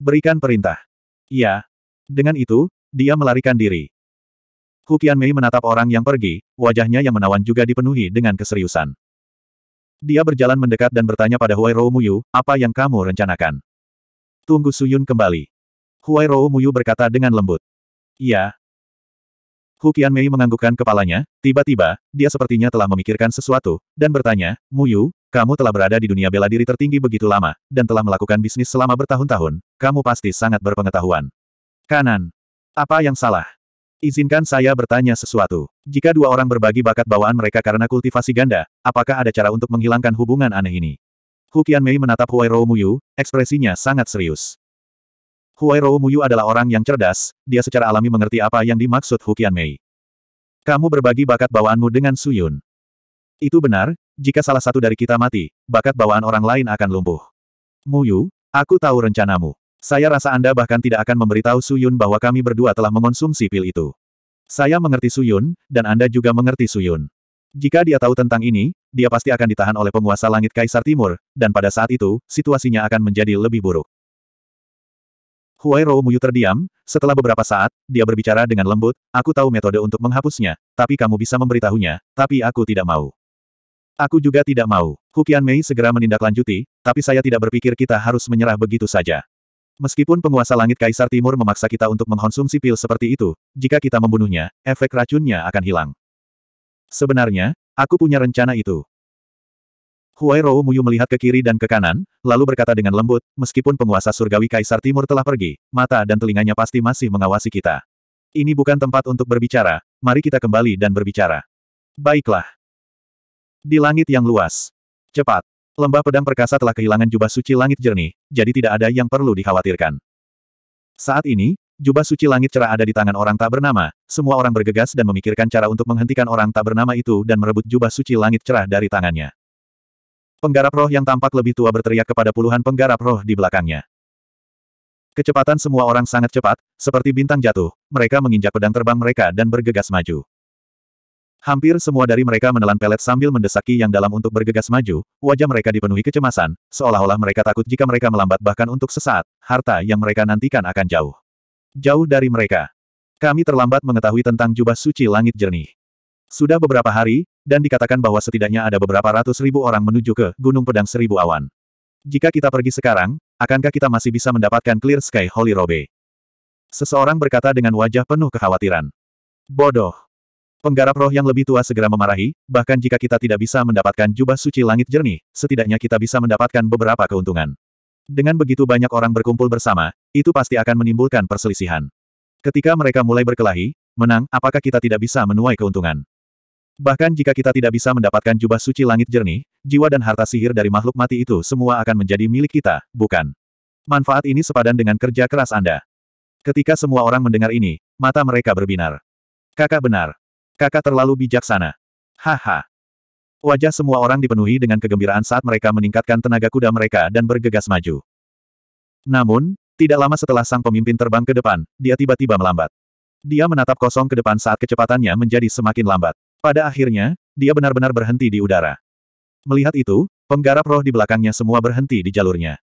Berikan perintah. Ya. Dengan itu, dia melarikan diri. Hukian Mei menatap orang yang pergi, wajahnya yang menawan juga dipenuhi dengan keseriusan. Dia berjalan mendekat dan bertanya pada Huai Rou Muyu, apa yang kamu rencanakan? Tunggu Suyun kembali. Huai Rou Muyu berkata dengan lembut. Ya. Hu Qianmei menganggukkan kepalanya, tiba-tiba, dia sepertinya telah memikirkan sesuatu, dan bertanya, Muyu, kamu telah berada di dunia bela diri tertinggi begitu lama, dan telah melakukan bisnis selama bertahun-tahun, kamu pasti sangat berpengetahuan. Kanan. Apa yang salah? Izinkan saya bertanya sesuatu. Jika dua orang berbagi bakat bawaan mereka karena kultivasi ganda, apakah ada cara untuk menghilangkan hubungan aneh ini? Hu Mei menatap Huai Rou Muyu, ekspresinya sangat serius. Huai Rou Muyu adalah orang yang cerdas, dia secara alami mengerti apa yang dimaksud Hu Mei. Kamu berbagi bakat bawaanmu dengan Suyun. Itu benar, jika salah satu dari kita mati, bakat bawaan orang lain akan lumpuh. Muyu, aku tahu rencanamu. Saya rasa Anda bahkan tidak akan memberitahu Suyun bahwa kami berdua telah mengonsumsi pil itu. Saya mengerti Suyun, dan Anda juga mengerti Suyun. Jika dia tahu tentang ini, dia pasti akan ditahan oleh penguasa langit Kaisar Timur, dan pada saat itu, situasinya akan menjadi lebih buruk. Huai Rou Muyu terdiam, setelah beberapa saat, dia berbicara dengan lembut, aku tahu metode untuk menghapusnya, tapi kamu bisa memberitahunya, tapi aku tidak mau. Aku juga tidak mau. Hukian Mei segera menindaklanjuti, tapi saya tidak berpikir kita harus menyerah begitu saja. Meskipun penguasa langit Kaisar Timur memaksa kita untuk mengkonsumsi pil seperti itu, jika kita membunuhnya, efek racunnya akan hilang. Sebenarnya, aku punya rencana itu. Huai Rou Muyu melihat ke kiri dan ke kanan, lalu berkata dengan lembut, meskipun penguasa surgawi Kaisar Timur telah pergi, mata dan telinganya pasti masih mengawasi kita. Ini bukan tempat untuk berbicara, mari kita kembali dan berbicara. Baiklah. Di langit yang luas. Cepat. Lembah pedang perkasa telah kehilangan jubah suci langit jernih, jadi tidak ada yang perlu dikhawatirkan. Saat ini, jubah suci langit cerah ada di tangan orang tak bernama, semua orang bergegas dan memikirkan cara untuk menghentikan orang tak bernama itu dan merebut jubah suci langit cerah dari tangannya. Penggarap roh yang tampak lebih tua berteriak kepada puluhan penggarap roh di belakangnya. Kecepatan semua orang sangat cepat, seperti bintang jatuh, mereka menginjak pedang terbang mereka dan bergegas maju. Hampir semua dari mereka menelan pelet sambil mendesaki yang dalam untuk bergegas maju, wajah mereka dipenuhi kecemasan, seolah-olah mereka takut jika mereka melambat bahkan untuk sesaat, harta yang mereka nantikan akan jauh. Jauh dari mereka. Kami terlambat mengetahui tentang jubah suci langit jernih. Sudah beberapa hari, dan dikatakan bahwa setidaknya ada beberapa ratus ribu orang menuju ke Gunung Pedang Seribu Awan. Jika kita pergi sekarang, akankah kita masih bisa mendapatkan Clear Sky Holy Robe? Seseorang berkata dengan wajah penuh kekhawatiran. Bodoh. Penggarap roh yang lebih tua segera memarahi, bahkan jika kita tidak bisa mendapatkan jubah suci langit jernih, setidaknya kita bisa mendapatkan beberapa keuntungan. Dengan begitu banyak orang berkumpul bersama, itu pasti akan menimbulkan perselisihan. Ketika mereka mulai berkelahi, menang, apakah kita tidak bisa menuai keuntungan? Bahkan jika kita tidak bisa mendapatkan jubah suci langit jernih, jiwa dan harta sihir dari makhluk mati itu semua akan menjadi milik kita, bukan? Manfaat ini sepadan dengan kerja keras Anda. Ketika semua orang mendengar ini, mata mereka berbinar. Kakak benar. Kakak terlalu bijaksana. Haha. Wajah semua orang dipenuhi dengan kegembiraan saat mereka meningkatkan tenaga kuda mereka dan bergegas maju. Namun, tidak lama setelah sang pemimpin terbang ke depan, dia tiba-tiba melambat. Dia menatap kosong ke depan saat kecepatannya menjadi semakin lambat. Pada akhirnya, dia benar-benar berhenti di udara. Melihat itu, penggarap roh di belakangnya semua berhenti di jalurnya.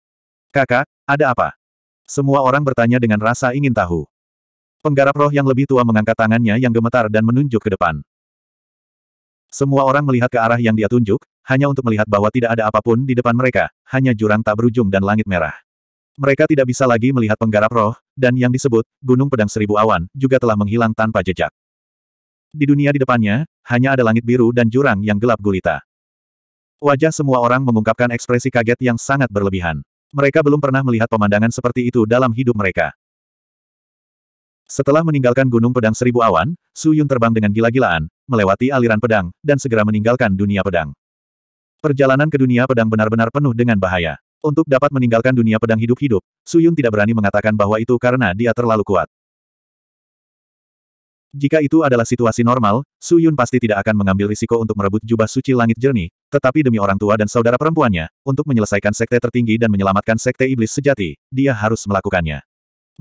Kakak, ada apa? Semua orang bertanya dengan rasa ingin tahu. Penggarap roh yang lebih tua mengangkat tangannya yang gemetar dan menunjuk ke depan. Semua orang melihat ke arah yang dia tunjuk, hanya untuk melihat bahwa tidak ada apapun di depan mereka, hanya jurang tak berujung dan langit merah. Mereka tidak bisa lagi melihat penggarap roh, dan yang disebut, Gunung Pedang Seribu Awan, juga telah menghilang tanpa jejak. Di dunia di depannya, hanya ada langit biru dan jurang yang gelap gulita. Wajah semua orang mengungkapkan ekspresi kaget yang sangat berlebihan. Mereka belum pernah melihat pemandangan seperti itu dalam hidup mereka. Setelah meninggalkan Gunung Pedang Seribu Awan, Su Yun terbang dengan gila-gilaan, melewati aliran pedang, dan segera meninggalkan dunia pedang. Perjalanan ke dunia pedang benar-benar penuh dengan bahaya. Untuk dapat meninggalkan dunia pedang hidup-hidup, Su Yun tidak berani mengatakan bahwa itu karena dia terlalu kuat. Jika itu adalah situasi normal, Su Yun pasti tidak akan mengambil risiko untuk merebut jubah suci langit jernih, tetapi demi orang tua dan saudara perempuannya, untuk menyelesaikan sekte tertinggi dan menyelamatkan sekte iblis sejati, dia harus melakukannya.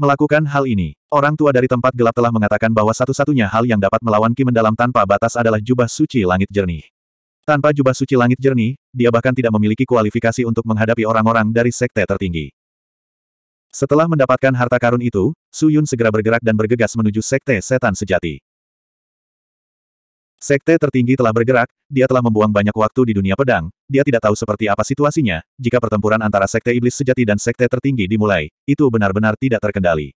Melakukan hal ini, orang tua dari tempat gelap telah mengatakan bahwa satu-satunya hal yang dapat melawan Ki mendalam tanpa batas adalah jubah suci langit jernih. Tanpa jubah suci langit jernih, dia bahkan tidak memiliki kualifikasi untuk menghadapi orang-orang dari sekte tertinggi. Setelah mendapatkan harta karun itu, Su Yun segera bergerak dan bergegas menuju sekte setan sejati. Sekte tertinggi telah bergerak, dia telah membuang banyak waktu di dunia pedang, dia tidak tahu seperti apa situasinya, jika pertempuran antara Sekte Iblis Sejati dan Sekte tertinggi dimulai, itu benar-benar tidak terkendali.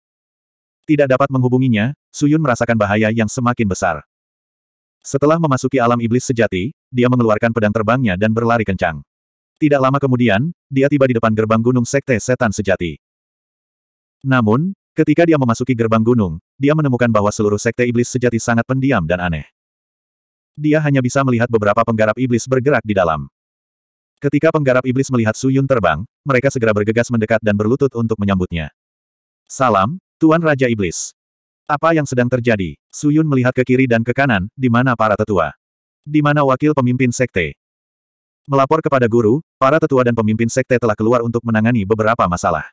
Tidak dapat menghubunginya, Suyun merasakan bahaya yang semakin besar. Setelah memasuki alam Iblis Sejati, dia mengeluarkan pedang terbangnya dan berlari kencang. Tidak lama kemudian, dia tiba di depan gerbang gunung Sekte Setan Sejati. Namun, Ketika dia memasuki gerbang gunung, dia menemukan bahwa seluruh sekte iblis sejati sangat pendiam dan aneh. Dia hanya bisa melihat beberapa penggarap iblis bergerak di dalam. Ketika penggarap iblis melihat Suyun terbang, mereka segera bergegas mendekat dan berlutut untuk menyambutnya. Salam, Tuan Raja Iblis. Apa yang sedang terjadi? Suyun melihat ke kiri dan ke kanan, di mana para tetua. Di mana wakil pemimpin sekte. Melapor kepada guru, para tetua dan pemimpin sekte telah keluar untuk menangani beberapa masalah.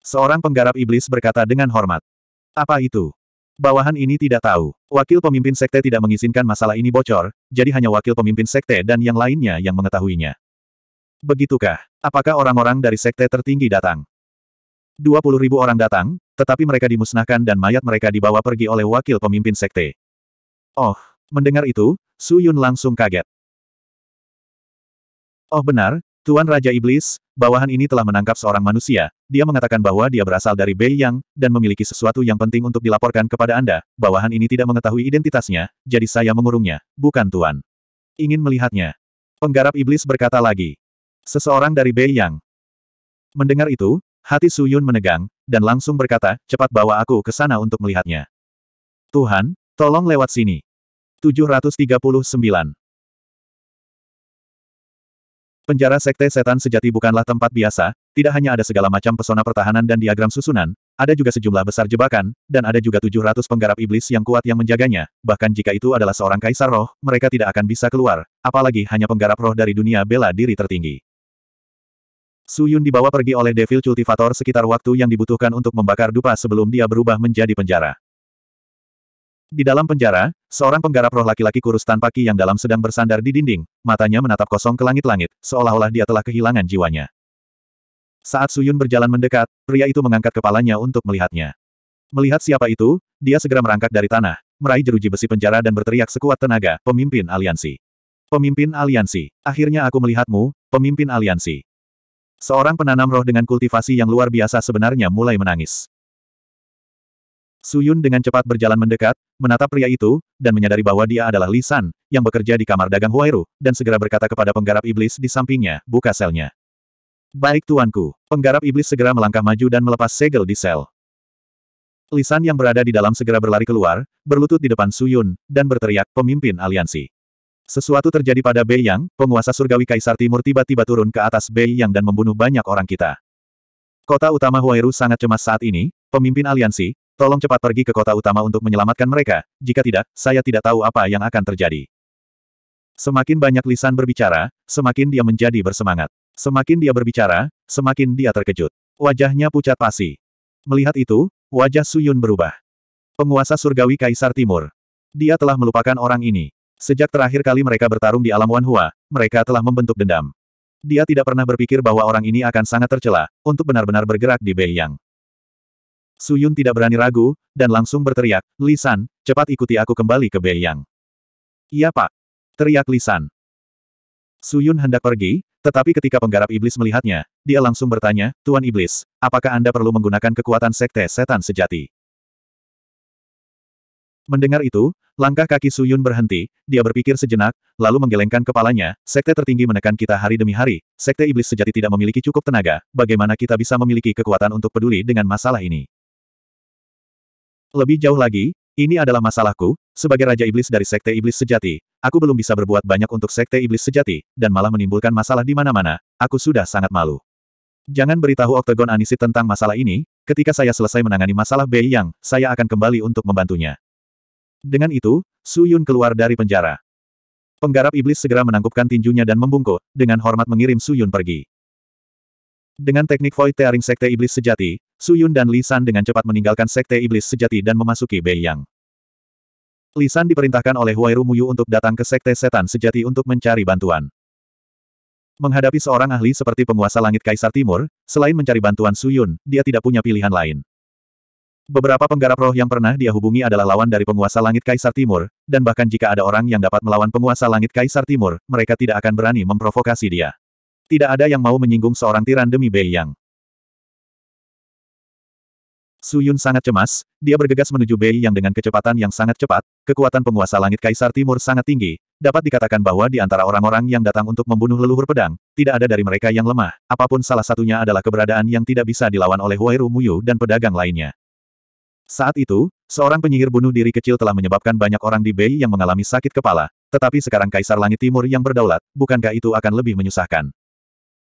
Seorang penggarap iblis berkata dengan hormat. Apa itu? Bawahan ini tidak tahu. Wakil pemimpin sekte tidak mengizinkan masalah ini bocor, jadi hanya wakil pemimpin sekte dan yang lainnya yang mengetahuinya. Begitukah? Apakah orang-orang dari sekte tertinggi datang? 20 ribu orang datang, tetapi mereka dimusnahkan dan mayat mereka dibawa pergi oleh wakil pemimpin sekte. Oh, mendengar itu, Su Yun langsung kaget. Oh benar, Tuan Raja Iblis, bawahan ini telah menangkap seorang manusia, dia mengatakan bahwa dia berasal dari Bei Yang, dan memiliki sesuatu yang penting untuk dilaporkan kepada Anda, bawahan ini tidak mengetahui identitasnya, jadi saya mengurungnya, bukan Tuan. Ingin melihatnya. Penggarap Iblis berkata lagi. Seseorang dari Bei Yang. Mendengar itu, hati Suyun menegang, dan langsung berkata, cepat bawa aku ke sana untuk melihatnya. Tuhan, tolong lewat sini. 739. Penjara Sekte Setan Sejati bukanlah tempat biasa, tidak hanya ada segala macam pesona pertahanan dan diagram susunan, ada juga sejumlah besar jebakan, dan ada juga 700 penggarap iblis yang kuat yang menjaganya, bahkan jika itu adalah seorang kaisar roh, mereka tidak akan bisa keluar, apalagi hanya penggarap roh dari dunia bela diri tertinggi. Su Yun dibawa pergi oleh Devil Cultivator sekitar waktu yang dibutuhkan untuk membakar dupa sebelum dia berubah menjadi penjara. Di dalam penjara, seorang penggarap roh laki-laki kurus tanpa ki yang dalam sedang bersandar di dinding, matanya menatap kosong ke langit-langit, seolah-olah dia telah kehilangan jiwanya. Saat Suyun berjalan mendekat, pria itu mengangkat kepalanya untuk melihatnya. Melihat siapa itu, dia segera merangkak dari tanah, meraih jeruji besi penjara dan berteriak sekuat tenaga, pemimpin aliansi. Pemimpin aliansi, akhirnya aku melihatmu, pemimpin aliansi. Seorang penanam roh dengan kultivasi yang luar biasa sebenarnya mulai menangis. Suyun dengan cepat berjalan mendekat, menatap pria itu, dan menyadari bahwa dia adalah Lisan yang bekerja di kamar dagang Huairu, dan segera berkata kepada penggarap iblis di sampingnya, buka selnya. Baik tuanku, penggarap iblis segera melangkah maju dan melepas segel di sel. Lisan yang berada di dalam segera berlari keluar, berlutut di depan Suyun, dan berteriak, pemimpin aliansi. Sesuatu terjadi pada Bei Yang, penguasa surgawi Kaisar Timur tiba-tiba turun ke atas Bei Yang dan membunuh banyak orang kita. Kota utama Huairu sangat cemas saat ini, pemimpin aliansi, Tolong cepat pergi ke kota utama untuk menyelamatkan mereka, jika tidak, saya tidak tahu apa yang akan terjadi. Semakin banyak lisan berbicara, semakin dia menjadi bersemangat. Semakin dia berbicara, semakin dia terkejut. Wajahnya pucat pasi. Melihat itu, wajah Suyun berubah. Penguasa surgawi Kaisar Timur. Dia telah melupakan orang ini. Sejak terakhir kali mereka bertarung di alam Wanhua, mereka telah membentuk dendam. Dia tidak pernah berpikir bahwa orang ini akan sangat tercela, untuk benar-benar bergerak di Beiyang. Su Yun tidak berani ragu, dan langsung berteriak, Lisan, cepat ikuti aku kembali ke Beiyang. Iya pak. Teriak Lisan. Yun hendak pergi, tetapi ketika penggarap iblis melihatnya, dia langsung bertanya, Tuan Iblis, apakah Anda perlu menggunakan kekuatan sekte setan sejati? Mendengar itu, langkah kaki Su Yun berhenti, dia berpikir sejenak, lalu menggelengkan kepalanya, sekte tertinggi menekan kita hari demi hari, sekte iblis sejati tidak memiliki cukup tenaga, bagaimana kita bisa memiliki kekuatan untuk peduli dengan masalah ini? Lebih jauh lagi, ini adalah masalahku, sebagai Raja Iblis dari Sekte Iblis Sejati, aku belum bisa berbuat banyak untuk Sekte Iblis Sejati, dan malah menimbulkan masalah di mana-mana, aku sudah sangat malu. Jangan beritahu Oktagon Anisit tentang masalah ini, ketika saya selesai menangani masalah Bei Yang, saya akan kembali untuk membantunya. Dengan itu, Su Yun keluar dari penjara. Penggarap Iblis segera menangkupkan tinjunya dan membungkuk, dengan hormat mengirim Su Yun pergi. Dengan teknik Void Tearing Sekte Iblis Sejati, Su Yun dan Li San dengan cepat meninggalkan Sekte Iblis Sejati dan memasuki Bei Yang. Li San diperintahkan oleh Huairu Muyu untuk datang ke Sekte Setan Sejati untuk mencari bantuan. Menghadapi seorang ahli seperti penguasa langit Kaisar Timur, selain mencari bantuan Su Yun, dia tidak punya pilihan lain. Beberapa penggarap roh yang pernah dia hubungi adalah lawan dari penguasa langit Kaisar Timur, dan bahkan jika ada orang yang dapat melawan penguasa langit Kaisar Timur, mereka tidak akan berani memprovokasi dia. Tidak ada yang mau menyinggung seorang tiran demi Bei Yang. Su Yun sangat cemas, dia bergegas menuju Bei Yang dengan kecepatan yang sangat cepat, kekuatan penguasa langit Kaisar Timur sangat tinggi, dapat dikatakan bahwa di antara orang-orang yang datang untuk membunuh leluhur pedang, tidak ada dari mereka yang lemah, apapun salah satunya adalah keberadaan yang tidak bisa dilawan oleh Huairu Muyu dan pedagang lainnya. Saat itu, seorang penyihir bunuh diri kecil telah menyebabkan banyak orang di Bei yang mengalami sakit kepala, tetapi sekarang Kaisar Langit Timur yang berdaulat, bukankah itu akan lebih menyusahkan?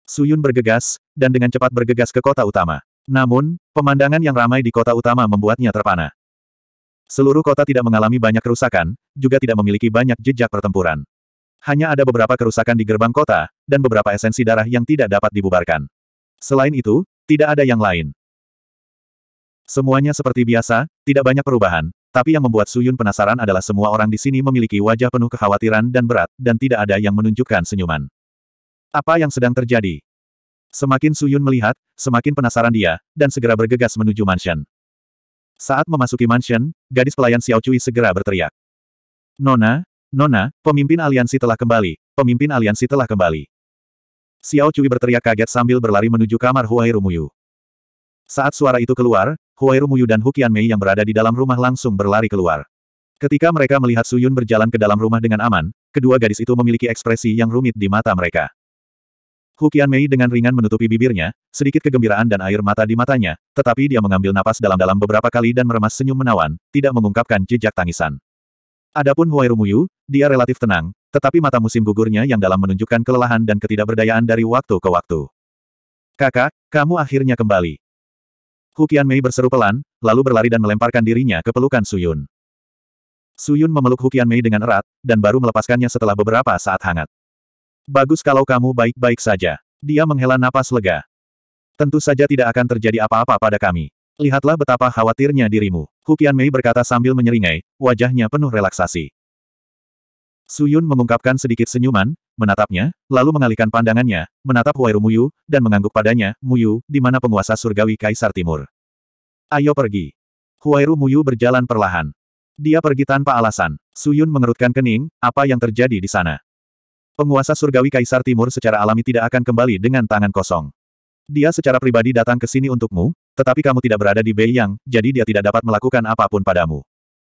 Suyun bergegas, dan dengan cepat bergegas ke kota utama. Namun, pemandangan yang ramai di kota utama membuatnya terpana. Seluruh kota tidak mengalami banyak kerusakan, juga tidak memiliki banyak jejak pertempuran. Hanya ada beberapa kerusakan di gerbang kota, dan beberapa esensi darah yang tidak dapat dibubarkan. Selain itu, tidak ada yang lain. Semuanya seperti biasa, tidak banyak perubahan, tapi yang membuat Suyun penasaran adalah semua orang di sini memiliki wajah penuh kekhawatiran dan berat, dan tidak ada yang menunjukkan senyuman. Apa yang sedang terjadi? Semakin Suyun melihat, semakin penasaran dia, dan segera bergegas menuju mansion. Saat memasuki mansion, gadis pelayan Xiao Cui segera berteriak. Nona, Nona, pemimpin aliansi telah kembali, pemimpin aliansi telah kembali. Xiao Cui berteriak kaget sambil berlari menuju kamar Huai Rumuyu. Saat suara itu keluar, Huai Rumuyu dan Hukian Mei yang berada di dalam rumah langsung berlari keluar. Ketika mereka melihat Suyun berjalan ke dalam rumah dengan aman, kedua gadis itu memiliki ekspresi yang rumit di mata mereka. Hukian Mei dengan ringan menutupi bibirnya, sedikit kegembiraan dan air mata di matanya, tetapi dia mengambil napas dalam-dalam beberapa kali dan meremas senyum menawan, tidak mengungkapkan jejak tangisan. Adapun Huai Rumuyu, dia relatif tenang, tetapi mata musim gugurnya yang dalam menunjukkan kelelahan dan ketidakberdayaan dari waktu ke waktu. Kakak, kamu akhirnya kembali. Hukian Mei berseru pelan, lalu berlari dan melemparkan dirinya ke pelukan Suyun. Suyun memeluk Hukian Mei dengan erat, dan baru melepaskannya setelah beberapa saat hangat. Bagus kalau kamu baik-baik saja. Dia menghela napas lega. Tentu saja tidak akan terjadi apa-apa pada kami. Lihatlah betapa khawatirnya dirimu. Hukian Mei berkata sambil menyeringai, wajahnya penuh relaksasi. Suyun mengungkapkan sedikit senyuman, menatapnya, lalu mengalihkan pandangannya, menatap Huairu Muyu, dan mengangguk padanya, Muyu, di mana penguasa surgawi Kaisar Timur. Ayo pergi. Huairu Muyu berjalan perlahan. Dia pergi tanpa alasan. Suyun mengerutkan kening, apa yang terjadi di sana? Penguasa surgawi Kaisar Timur secara alami tidak akan kembali dengan tangan kosong. Dia secara pribadi datang ke sini untukmu, tetapi kamu tidak berada di Bei Yang, jadi dia tidak dapat melakukan apapun padamu.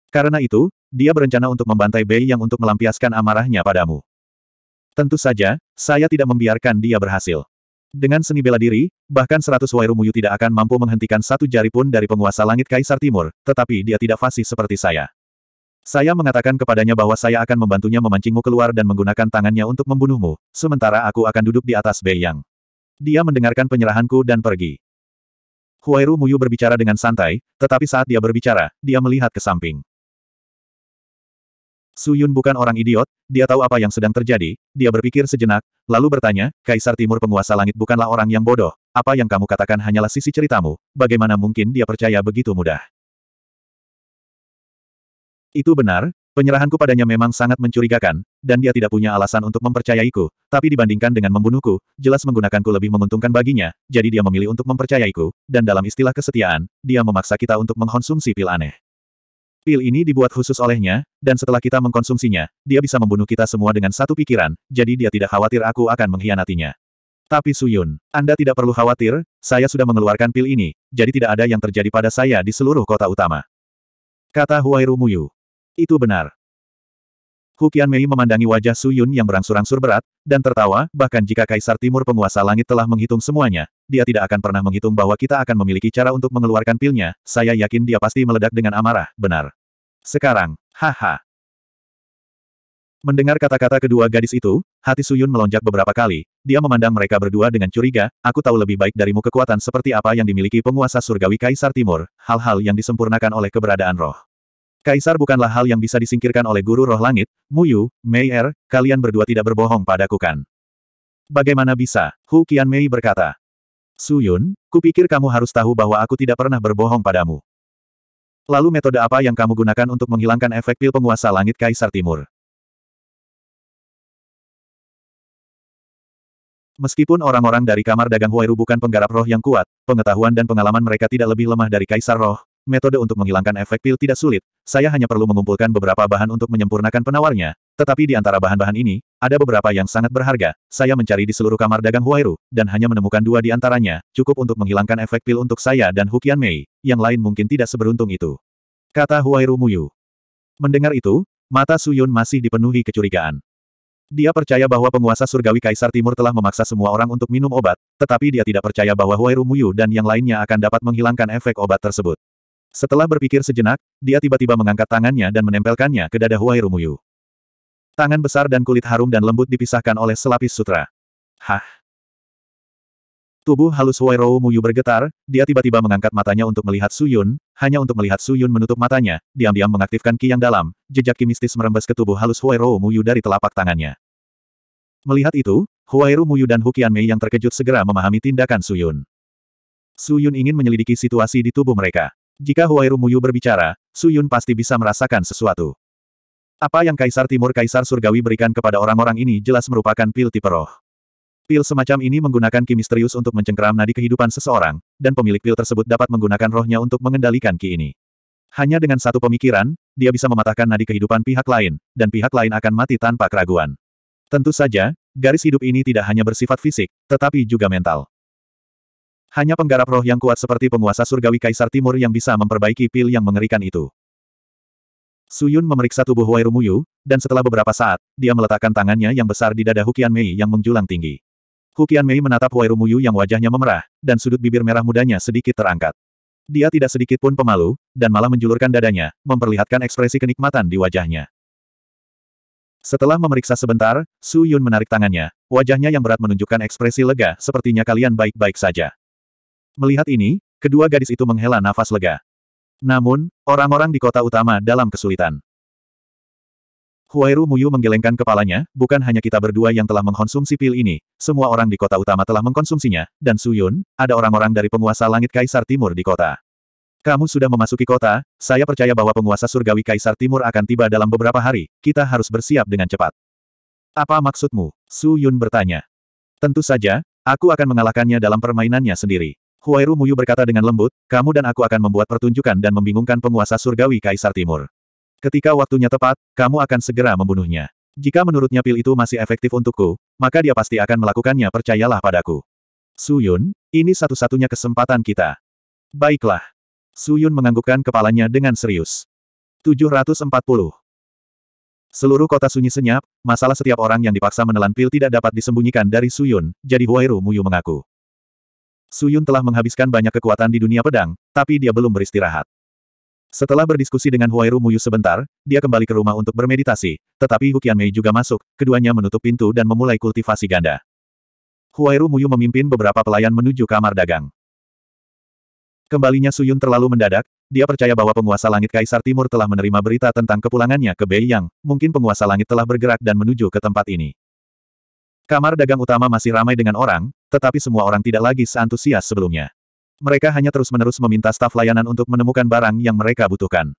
Karena itu, dia berencana untuk membantai Beiyang untuk melampiaskan amarahnya padamu. Tentu saja, saya tidak membiarkan dia berhasil. Dengan seni bela diri, bahkan seratus Wairumuyu tidak akan mampu menghentikan satu jari pun dari penguasa langit Kaisar Timur, tetapi dia tidak fasih seperti saya. Saya mengatakan kepadanya bahwa saya akan membantunya memancingmu keluar dan menggunakan tangannya untuk membunuhmu, sementara aku akan duduk di atas Bei Dia mendengarkan penyerahanku dan pergi. Huairu Muyu berbicara dengan santai, tetapi saat dia berbicara, dia melihat ke samping. Suyun bukan orang idiot, dia tahu apa yang sedang terjadi, dia berpikir sejenak, lalu bertanya, Kaisar Timur penguasa langit bukanlah orang yang bodoh, apa yang kamu katakan hanyalah sisi ceritamu, bagaimana mungkin dia percaya begitu mudah. Itu benar, penyerahanku padanya memang sangat mencurigakan, dan dia tidak punya alasan untuk mempercayaiku, tapi dibandingkan dengan membunuhku, jelas menggunakanku lebih menguntungkan baginya, jadi dia memilih untuk mempercayaiku, dan dalam istilah kesetiaan, dia memaksa kita untuk mengkonsumsi pil aneh. Pil ini dibuat khusus olehnya, dan setelah kita mengkonsumsinya, dia bisa membunuh kita semua dengan satu pikiran, jadi dia tidak khawatir aku akan mengkhianatinya. Tapi Suyun, Anda tidak perlu khawatir, saya sudah mengeluarkan pil ini, jadi tidak ada yang terjadi pada saya di seluruh kota utama. Kata Huairu Muyu. Itu benar. Hukian Mei memandangi wajah Su Yun yang berangsur-angsur berat, dan tertawa, bahkan jika Kaisar Timur penguasa langit telah menghitung semuanya, dia tidak akan pernah menghitung bahwa kita akan memiliki cara untuk mengeluarkan pilnya, saya yakin dia pasti meledak dengan amarah, benar. Sekarang, haha. Mendengar kata-kata kedua gadis itu, hati Su Yun melonjak beberapa kali, dia memandang mereka berdua dengan curiga, aku tahu lebih baik darimu kekuatan seperti apa yang dimiliki penguasa surgawi Kaisar Timur, hal-hal yang disempurnakan oleh keberadaan roh. Kaisar bukanlah hal yang bisa disingkirkan oleh guru roh langit, Muyu, Mei Er, kalian berdua tidak berbohong padaku kan? Bagaimana bisa? Hu Qian Mei berkata. Su Yun, kupikir kamu harus tahu bahwa aku tidak pernah berbohong padamu. Lalu metode apa yang kamu gunakan untuk menghilangkan efek pil penguasa langit Kaisar Timur? Meskipun orang-orang dari kamar dagang Huairu bukan penggarap roh yang kuat, pengetahuan dan pengalaman mereka tidak lebih lemah dari Kaisar Roh, metode untuk menghilangkan efek pil tidak sulit, saya hanya perlu mengumpulkan beberapa bahan untuk menyempurnakan penawarnya, tetapi di antara bahan-bahan ini, ada beberapa yang sangat berharga. Saya mencari di seluruh kamar dagang Huairu, dan hanya menemukan dua di antaranya, cukup untuk menghilangkan efek pil untuk saya dan Hukian Mei, yang lain mungkin tidak seberuntung itu. Kata Huairu Muyu. Mendengar itu, mata Suyun masih dipenuhi kecurigaan. Dia percaya bahwa penguasa surgawi Kaisar Timur telah memaksa semua orang untuk minum obat, tetapi dia tidak percaya bahwa Huairu Muyu dan yang lainnya akan dapat menghilangkan efek obat tersebut. Setelah berpikir sejenak, dia tiba-tiba mengangkat tangannya dan menempelkannya ke dada Huai Rumuyu. Tangan besar dan kulit harum dan lembut dipisahkan oleh selapis sutra. Hah! Tubuh halus Huai Rumuyu bergetar, dia tiba-tiba mengangkat matanya untuk melihat Suyun, hanya untuk melihat Suyun menutup matanya, diam-diam mengaktifkan ki yang dalam, jejak ki mistis merembes ke tubuh halus Huai Rumuyu dari telapak tangannya. Melihat itu, Huai Rumuyu dan Hukian Mei yang terkejut segera memahami tindakan Suyun. Suyun ingin menyelidiki situasi di tubuh mereka. Jika Huairu Muyu berbicara, Su Yun pasti bisa merasakan sesuatu. Apa yang Kaisar Timur Kaisar Surgawi berikan kepada orang-orang ini jelas merupakan pil tipe roh. Pil semacam ini menggunakan ki misterius untuk mencengkeram nadi kehidupan seseorang, dan pemilik pil tersebut dapat menggunakan rohnya untuk mengendalikan ki ini. Hanya dengan satu pemikiran, dia bisa mematahkan nadi kehidupan pihak lain, dan pihak lain akan mati tanpa keraguan. Tentu saja, garis hidup ini tidak hanya bersifat fisik, tetapi juga mental. Hanya penggarap roh yang kuat seperti penguasa surgawi Kaisar Timur yang bisa memperbaiki pil yang mengerikan itu. Suyun memeriksa tubuh Wairu Yu dan setelah beberapa saat, dia meletakkan tangannya yang besar di dada Hukian Mei yang menjulang tinggi. Hukian Mei menatap Wairu Yu yang wajahnya memerah, dan sudut bibir merah mudanya sedikit terangkat. Dia tidak sedikit pun pemalu, dan malah menjulurkan dadanya, memperlihatkan ekspresi kenikmatan di wajahnya. Setelah memeriksa sebentar, Su Yun menarik tangannya, wajahnya yang berat menunjukkan ekspresi lega, sepertinya kalian baik-baik saja. Melihat ini, kedua gadis itu menghela nafas lega. Namun, orang-orang di kota utama dalam kesulitan. Huairu Muyu menggelengkan kepalanya, bukan hanya kita berdua yang telah mengkonsumsi pil ini, semua orang di kota utama telah mengkonsumsinya, dan Suyun, ada orang-orang dari penguasa langit Kaisar Timur di kota. Kamu sudah memasuki kota, saya percaya bahwa penguasa surgawi Kaisar Timur akan tiba dalam beberapa hari, kita harus bersiap dengan cepat. Apa maksudmu? Suyun bertanya. Tentu saja, aku akan mengalahkannya dalam permainannya sendiri. Huairu Muyu berkata dengan lembut, kamu dan aku akan membuat pertunjukan dan membingungkan penguasa surgawi Kaisar Timur. Ketika waktunya tepat, kamu akan segera membunuhnya. Jika menurutnya pil itu masih efektif untukku, maka dia pasti akan melakukannya percayalah padaku. Suyun, ini satu-satunya kesempatan kita. Baiklah. Suyun menganggukkan kepalanya dengan serius. 740. Seluruh kota sunyi senyap, masalah setiap orang yang dipaksa menelan pil tidak dapat disembunyikan dari Suyun, jadi Huairu Muyu mengaku. Suyun telah menghabiskan banyak kekuatan di dunia pedang, tapi dia belum beristirahat. Setelah berdiskusi dengan Huairu Muyu sebentar, dia kembali ke rumah untuk bermeditasi, tetapi Hukian Mei juga masuk, keduanya menutup pintu dan memulai kultivasi ganda. Huairu Muyu memimpin beberapa pelayan menuju kamar dagang. Kembalinya Suyun terlalu mendadak, dia percaya bahwa penguasa langit Kaisar Timur telah menerima berita tentang kepulangannya ke Beiyang, mungkin penguasa langit telah bergerak dan menuju ke tempat ini. Kamar dagang utama masih ramai dengan orang, tetapi semua orang tidak lagi seantusias sebelumnya. Mereka hanya terus-menerus meminta staf layanan untuk menemukan barang yang mereka butuhkan.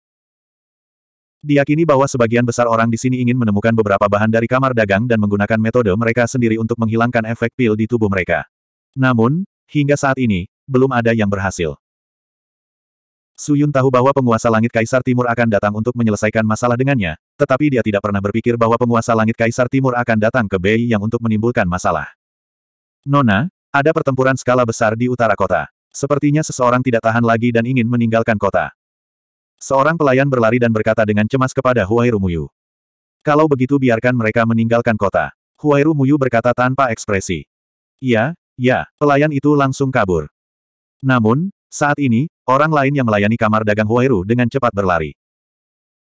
Diakini bahwa sebagian besar orang di sini ingin menemukan beberapa bahan dari kamar dagang dan menggunakan metode mereka sendiri untuk menghilangkan efek pil di tubuh mereka. Namun, hingga saat ini, belum ada yang berhasil. Suyun tahu bahwa penguasa langit Kaisar Timur akan datang untuk menyelesaikan masalah dengannya, tetapi dia tidak pernah berpikir bahwa penguasa langit Kaisar Timur akan datang ke Bei yang untuk menimbulkan masalah. Nona, ada pertempuran skala besar di utara kota. Sepertinya seseorang tidak tahan lagi dan ingin meninggalkan kota. Seorang pelayan berlari dan berkata dengan cemas kepada Huairu Muyu, Kalau begitu biarkan mereka meninggalkan kota. Huairu Muyu berkata tanpa ekspresi. "Ya, ya, pelayan itu langsung kabur. Namun, saat ini, orang lain yang melayani kamar dagang Huairu dengan cepat berlari.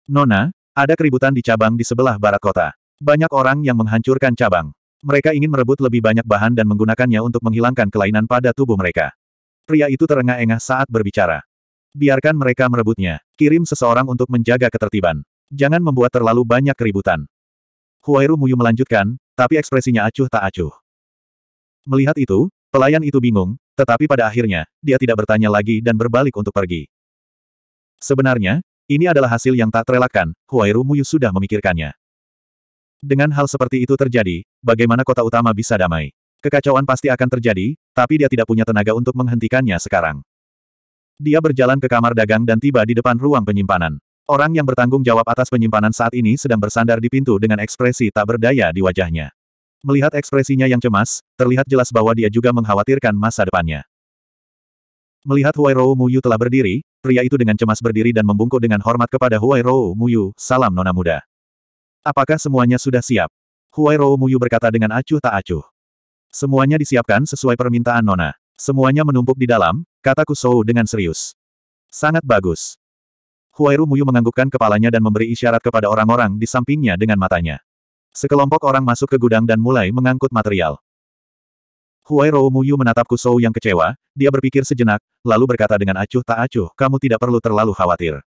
Nona, ada keributan di cabang di sebelah barat kota. Banyak orang yang menghancurkan cabang. Mereka ingin merebut lebih banyak bahan dan menggunakannya untuk menghilangkan kelainan pada tubuh mereka. Pria itu terengah-engah saat berbicara. Biarkan mereka merebutnya. Kirim seseorang untuk menjaga ketertiban. Jangan membuat terlalu banyak keributan. Huairu Muyu melanjutkan, tapi ekspresinya acuh tak acuh. Melihat itu, pelayan itu bingung, tetapi pada akhirnya, dia tidak bertanya lagi dan berbalik untuk pergi. Sebenarnya, ini adalah hasil yang tak terelakkan, Huairu Muyu sudah memikirkannya. Dengan hal seperti itu terjadi, bagaimana kota utama bisa damai? Kekacauan pasti akan terjadi, tapi dia tidak punya tenaga untuk menghentikannya sekarang. Dia berjalan ke kamar dagang dan tiba di depan ruang penyimpanan. Orang yang bertanggung jawab atas penyimpanan saat ini sedang bersandar di pintu dengan ekspresi tak berdaya di wajahnya. Melihat ekspresinya yang cemas, terlihat jelas bahwa dia juga mengkhawatirkan masa depannya. Melihat Huai Rou Muyu telah berdiri, pria itu dengan cemas berdiri dan membungkuk dengan hormat kepada Huai Rou Muyu, salam nona muda. Apakah semuanya sudah siap? Huai Rou Muyu berkata dengan acuh tak acuh. Semuanya disiapkan sesuai permintaan nona. Semuanya menumpuk di dalam, kata Kusou dengan serius. Sangat bagus. Huai Rou Muyu menganggukkan kepalanya dan memberi isyarat kepada orang-orang di sampingnya dengan matanya. Sekelompok orang masuk ke gudang dan mulai mengangkut material. Huai Rou Muyu menatap Kusou yang kecewa, dia berpikir sejenak, lalu berkata dengan acuh tak acuh, kamu tidak perlu terlalu khawatir.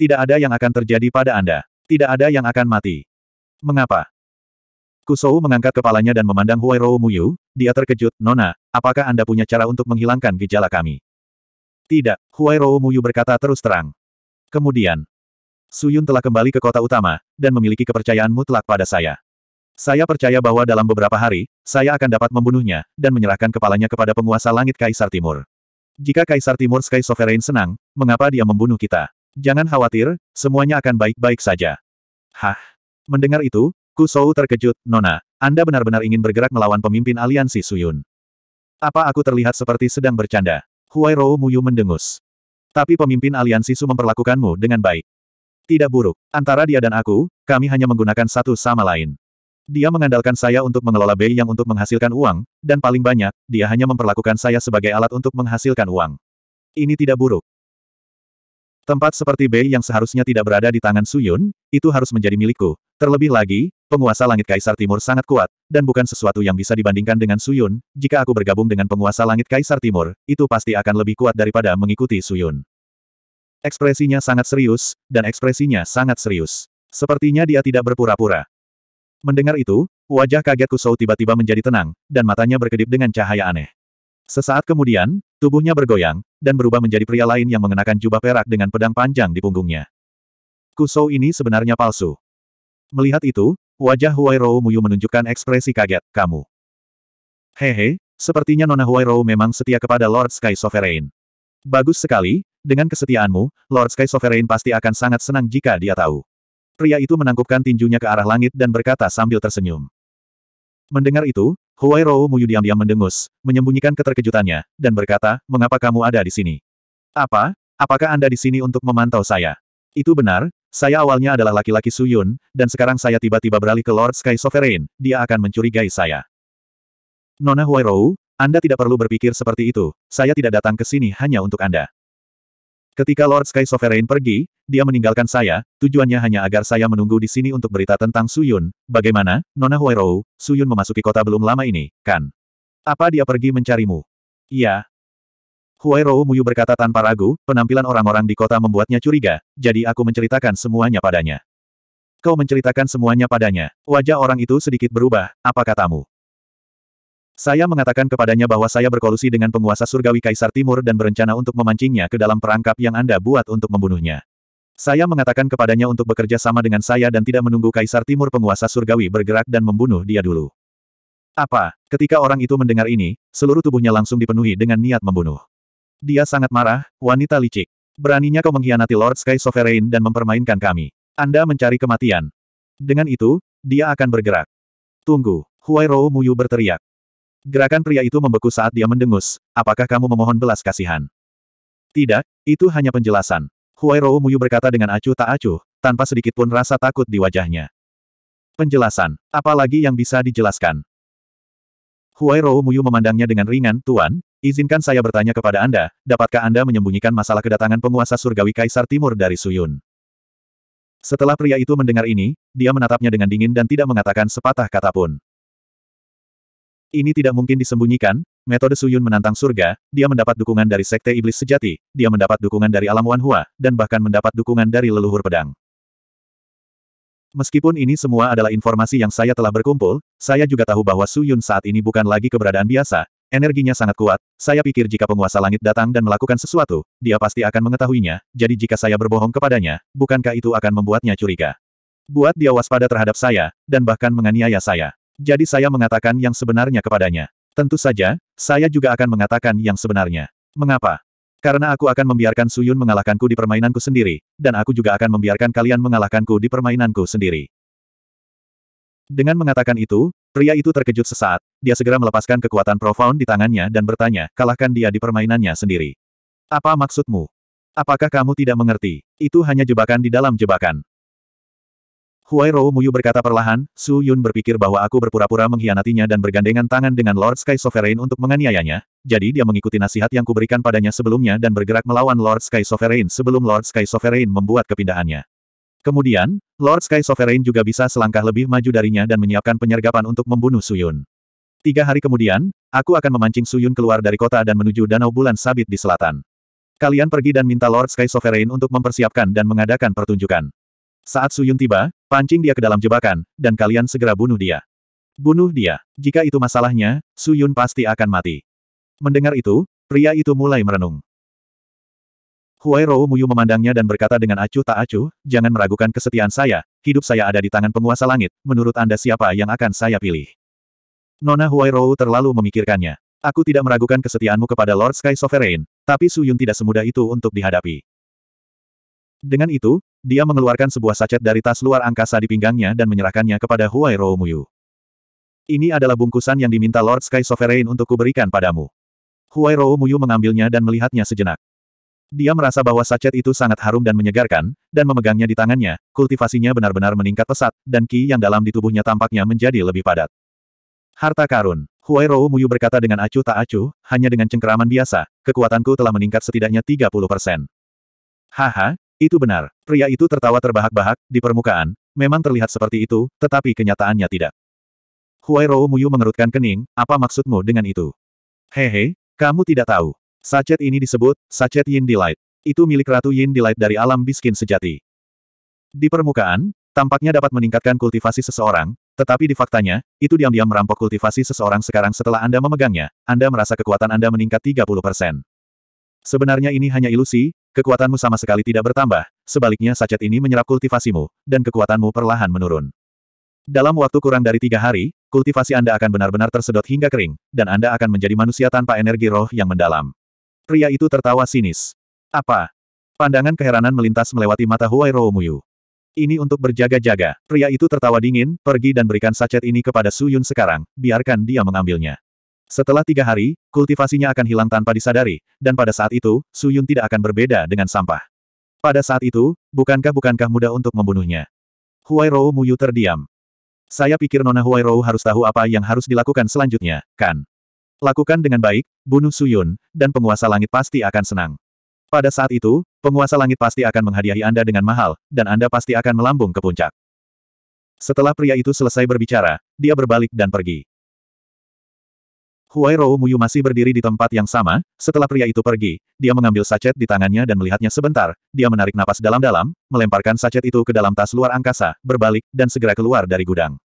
Tidak ada yang akan terjadi pada Anda. Tidak ada yang akan mati. Mengapa? Kusou mengangkat kepalanya dan memandang Huai Rou Muyu, dia terkejut, Nona, apakah Anda punya cara untuk menghilangkan gejala kami? Tidak, Huai Rou Muyu berkata terus terang. Kemudian, Suyun telah kembali ke kota utama, dan memiliki kepercayaan mutlak pada saya. Saya percaya bahwa dalam beberapa hari, saya akan dapat membunuhnya, dan menyerahkan kepalanya kepada penguasa langit Kaisar Timur. Jika Kaisar Timur Sky Sovereign senang, mengapa dia membunuh kita? Jangan khawatir, semuanya akan baik-baik saja. Hah? Mendengar itu, Kusou terkejut, Nona, Anda benar-benar ingin bergerak melawan pemimpin aliansi Suyun. Apa aku terlihat seperti sedang bercanda? Huai Rou Muyu mendengus. Tapi pemimpin aliansi Su memperlakukanmu dengan baik. Tidak buruk. Antara dia dan aku, kami hanya menggunakan satu sama lain. Dia mengandalkan saya untuk mengelola Bei yang untuk menghasilkan uang, dan paling banyak, dia hanya memperlakukan saya sebagai alat untuk menghasilkan uang. Ini tidak buruk. Tempat seperti Bei yang seharusnya tidak berada di tangan Suyun, itu harus menjadi milikku. Terlebih lagi, penguasa langit Kaisar Timur sangat kuat, dan bukan sesuatu yang bisa dibandingkan dengan Suyun. Jika aku bergabung dengan penguasa langit Kaisar Timur, itu pasti akan lebih kuat daripada mengikuti Suyun. Ekspresinya sangat serius, dan ekspresinya sangat serius. Sepertinya dia tidak berpura-pura. Mendengar itu, wajah kaget Kusou tiba-tiba menjadi tenang, dan matanya berkedip dengan cahaya aneh. Sesaat kemudian, tubuhnya bergoyang, dan berubah menjadi pria lain yang mengenakan jubah perak dengan pedang panjang di punggungnya. Kusou ini sebenarnya palsu. Melihat itu, wajah Huai Rou Muyu menunjukkan ekspresi kaget, kamu. Hehe, sepertinya Nona Huai Rou memang setia kepada Lord Sky Sovereign. Bagus sekali, dengan kesetiaanmu, Lord Sky Sovereign pasti akan sangat senang jika dia tahu. Pria itu menangkupkan tinjunya ke arah langit dan berkata sambil tersenyum. Mendengar itu, Huai Rou Muyu diam-diam mendengus, menyembunyikan keterkejutannya, dan berkata, mengapa kamu ada di sini? Apa? Apakah Anda di sini untuk memantau saya? Itu benar, saya awalnya adalah laki-laki Suyun, dan sekarang saya tiba-tiba beralih ke Lord Sky Sovereign, dia akan mencurigai saya. Nona Huai Rou, Anda tidak perlu berpikir seperti itu, saya tidak datang ke sini hanya untuk Anda. Ketika Lord Sky Sovereign pergi, dia meninggalkan saya, tujuannya hanya agar saya menunggu di sini untuk berita tentang Suyun. Bagaimana, Nona Huairou, Suyun memasuki kota belum lama ini, kan? Apa dia pergi mencarimu? Iya. Huairou Muyu berkata tanpa ragu, penampilan orang-orang di kota membuatnya curiga, jadi aku menceritakan semuanya padanya. Kau menceritakan semuanya padanya. Wajah orang itu sedikit berubah, apa katamu? Saya mengatakan kepadanya bahwa saya berkolusi dengan penguasa surgawi Kaisar Timur dan berencana untuk memancingnya ke dalam perangkap yang Anda buat untuk membunuhnya. Saya mengatakan kepadanya untuk bekerja sama dengan saya dan tidak menunggu Kaisar Timur penguasa surgawi bergerak dan membunuh dia dulu. Apa? Ketika orang itu mendengar ini, seluruh tubuhnya langsung dipenuhi dengan niat membunuh. Dia sangat marah, wanita licik. Beraninya kau mengkhianati Lord Sky Sovereign dan mempermainkan kami. Anda mencari kematian. Dengan itu, dia akan bergerak. Tunggu, Huai Rou Muyu berteriak. Gerakan pria itu membeku saat dia mendengus. Apakah kamu memohon belas kasihan? Tidak, itu hanya penjelasan. Huai Rou Muyu berkata dengan acuh tak acuh, tanpa sedikitpun rasa takut di wajahnya. Penjelasan. Apalagi yang bisa dijelaskan? Huai Rou Muyu memandangnya dengan ringan, Tuan, izinkan saya bertanya kepada Anda, dapatkah Anda menyembunyikan masalah kedatangan penguasa surgawi Kaisar Timur dari Suyun? Setelah pria itu mendengar ini, dia menatapnya dengan dingin dan tidak mengatakan sepatah kata pun. Ini tidak mungkin disembunyikan, metode Suyun menantang surga, dia mendapat dukungan dari Sekte Iblis Sejati, dia mendapat dukungan dari alam Wanhua, dan bahkan mendapat dukungan dari leluhur pedang. Meskipun ini semua adalah informasi yang saya telah berkumpul, saya juga tahu bahwa Suyun saat ini bukan lagi keberadaan biasa, energinya sangat kuat, saya pikir jika penguasa langit datang dan melakukan sesuatu, dia pasti akan mengetahuinya, jadi jika saya berbohong kepadanya, bukankah itu akan membuatnya curiga? Buat dia waspada terhadap saya, dan bahkan menganiaya saya. Jadi saya mengatakan yang sebenarnya kepadanya. Tentu saja, saya juga akan mengatakan yang sebenarnya. Mengapa? Karena aku akan membiarkan Suyun mengalahkanku di permainanku sendiri, dan aku juga akan membiarkan kalian mengalahkanku di permainanku sendiri. Dengan mengatakan itu, pria itu terkejut sesaat, dia segera melepaskan kekuatan profound di tangannya dan bertanya, kalahkan dia di permainannya sendiri. Apa maksudmu? Apakah kamu tidak mengerti? Itu hanya jebakan di dalam jebakan. Huai Rou Muyu berkata perlahan, Su Yun berpikir bahwa aku berpura-pura mengkhianatinya dan bergandengan tangan dengan Lord Sky Sovereign untuk menganiayanya, jadi dia mengikuti nasihat yang kuberikan padanya sebelumnya dan bergerak melawan Lord Sky Sovereign sebelum Lord Sky Sovereign membuat kepindahannya. Kemudian, Lord Sky Sovereign juga bisa selangkah lebih maju darinya dan menyiapkan penyergapan untuk membunuh Su Yun. Tiga hari kemudian, aku akan memancing Su Yun keluar dari kota dan menuju Danau Bulan Sabit di selatan. Kalian pergi dan minta Lord Sky Sovereign untuk mempersiapkan dan mengadakan pertunjukan. Saat Suyun tiba, pancing dia ke dalam jebakan, dan kalian segera bunuh dia. Bunuh dia. Jika itu masalahnya, Suyun pasti akan mati. Mendengar itu, pria itu mulai merenung. Huai Rou Muyu memandangnya dan berkata dengan acuh tak acuh, jangan meragukan kesetiaan saya, hidup saya ada di tangan penguasa langit, menurut Anda siapa yang akan saya pilih? Nona Huai Rou terlalu memikirkannya. Aku tidak meragukan kesetiaanmu kepada Lord Sky Sovereign, tapi Suyun tidak semudah itu untuk dihadapi. Dengan itu, dia mengeluarkan sebuah sachet dari tas luar angkasa di pinggangnya dan menyerahkannya kepada Huai Muyu. Ini adalah bungkusan yang diminta Lord Sky Sovereign untuk kuberikan padamu. Huai Muyu mengambilnya dan melihatnya sejenak. Dia merasa bahwa sachet itu sangat harum dan menyegarkan, dan memegangnya di tangannya, kultivasinya benar-benar meningkat pesat, dan ki yang dalam di tubuhnya tampaknya menjadi lebih padat. Harta karun. Huai Rou Muyu berkata dengan acuh tak acuh, hanya dengan cengkeraman biasa, kekuatanku telah meningkat setidaknya 30 persen. Haha, itu benar, pria itu tertawa terbahak-bahak, di permukaan, memang terlihat seperti itu, tetapi kenyataannya tidak. Huai Huairou Muyu mengerutkan kening, apa maksudmu dengan itu? Hehe, kamu tidak tahu. Sachet ini disebut, Sachet Yin Delight. Itu milik Ratu Yin Delight dari alam biskin sejati. Di permukaan, tampaknya dapat meningkatkan kultivasi seseorang, tetapi di faktanya, itu diam-diam merampok kultivasi seseorang sekarang setelah Anda memegangnya, Anda merasa kekuatan Anda meningkat 30%. Sebenarnya ini hanya ilusi, Kekuatanmu sama sekali tidak bertambah, sebaliknya sacet ini menyerap kultivasimu, dan kekuatanmu perlahan menurun. Dalam waktu kurang dari tiga hari, kultivasi Anda akan benar-benar tersedot hingga kering, dan Anda akan menjadi manusia tanpa energi roh yang mendalam. Pria itu tertawa sinis. Apa? Pandangan keheranan melintas melewati mata Huai Roumuyu. Ini untuk berjaga-jaga. Pria itu tertawa dingin, pergi dan berikan sachet ini kepada Su Yun sekarang, biarkan dia mengambilnya. Setelah tiga hari, kultivasinya akan hilang tanpa disadari, dan pada saat itu, Suyun tidak akan berbeda dengan sampah. Pada saat itu, bukankah-bukankah mudah untuk membunuhnya? Huai Rou Muyu terdiam. Saya pikir Nona Huai Rou harus tahu apa yang harus dilakukan selanjutnya, kan? Lakukan dengan baik, bunuh Suyun, dan penguasa langit pasti akan senang. Pada saat itu, penguasa langit pasti akan menghadiahi Anda dengan mahal, dan Anda pasti akan melambung ke puncak. Setelah pria itu selesai berbicara, dia berbalik dan pergi. Huai Rou Muyu masih berdiri di tempat yang sama, setelah pria itu pergi, dia mengambil sachet di tangannya dan melihatnya sebentar, dia menarik napas dalam-dalam, melemparkan sachet itu ke dalam tas luar angkasa, berbalik, dan segera keluar dari gudang.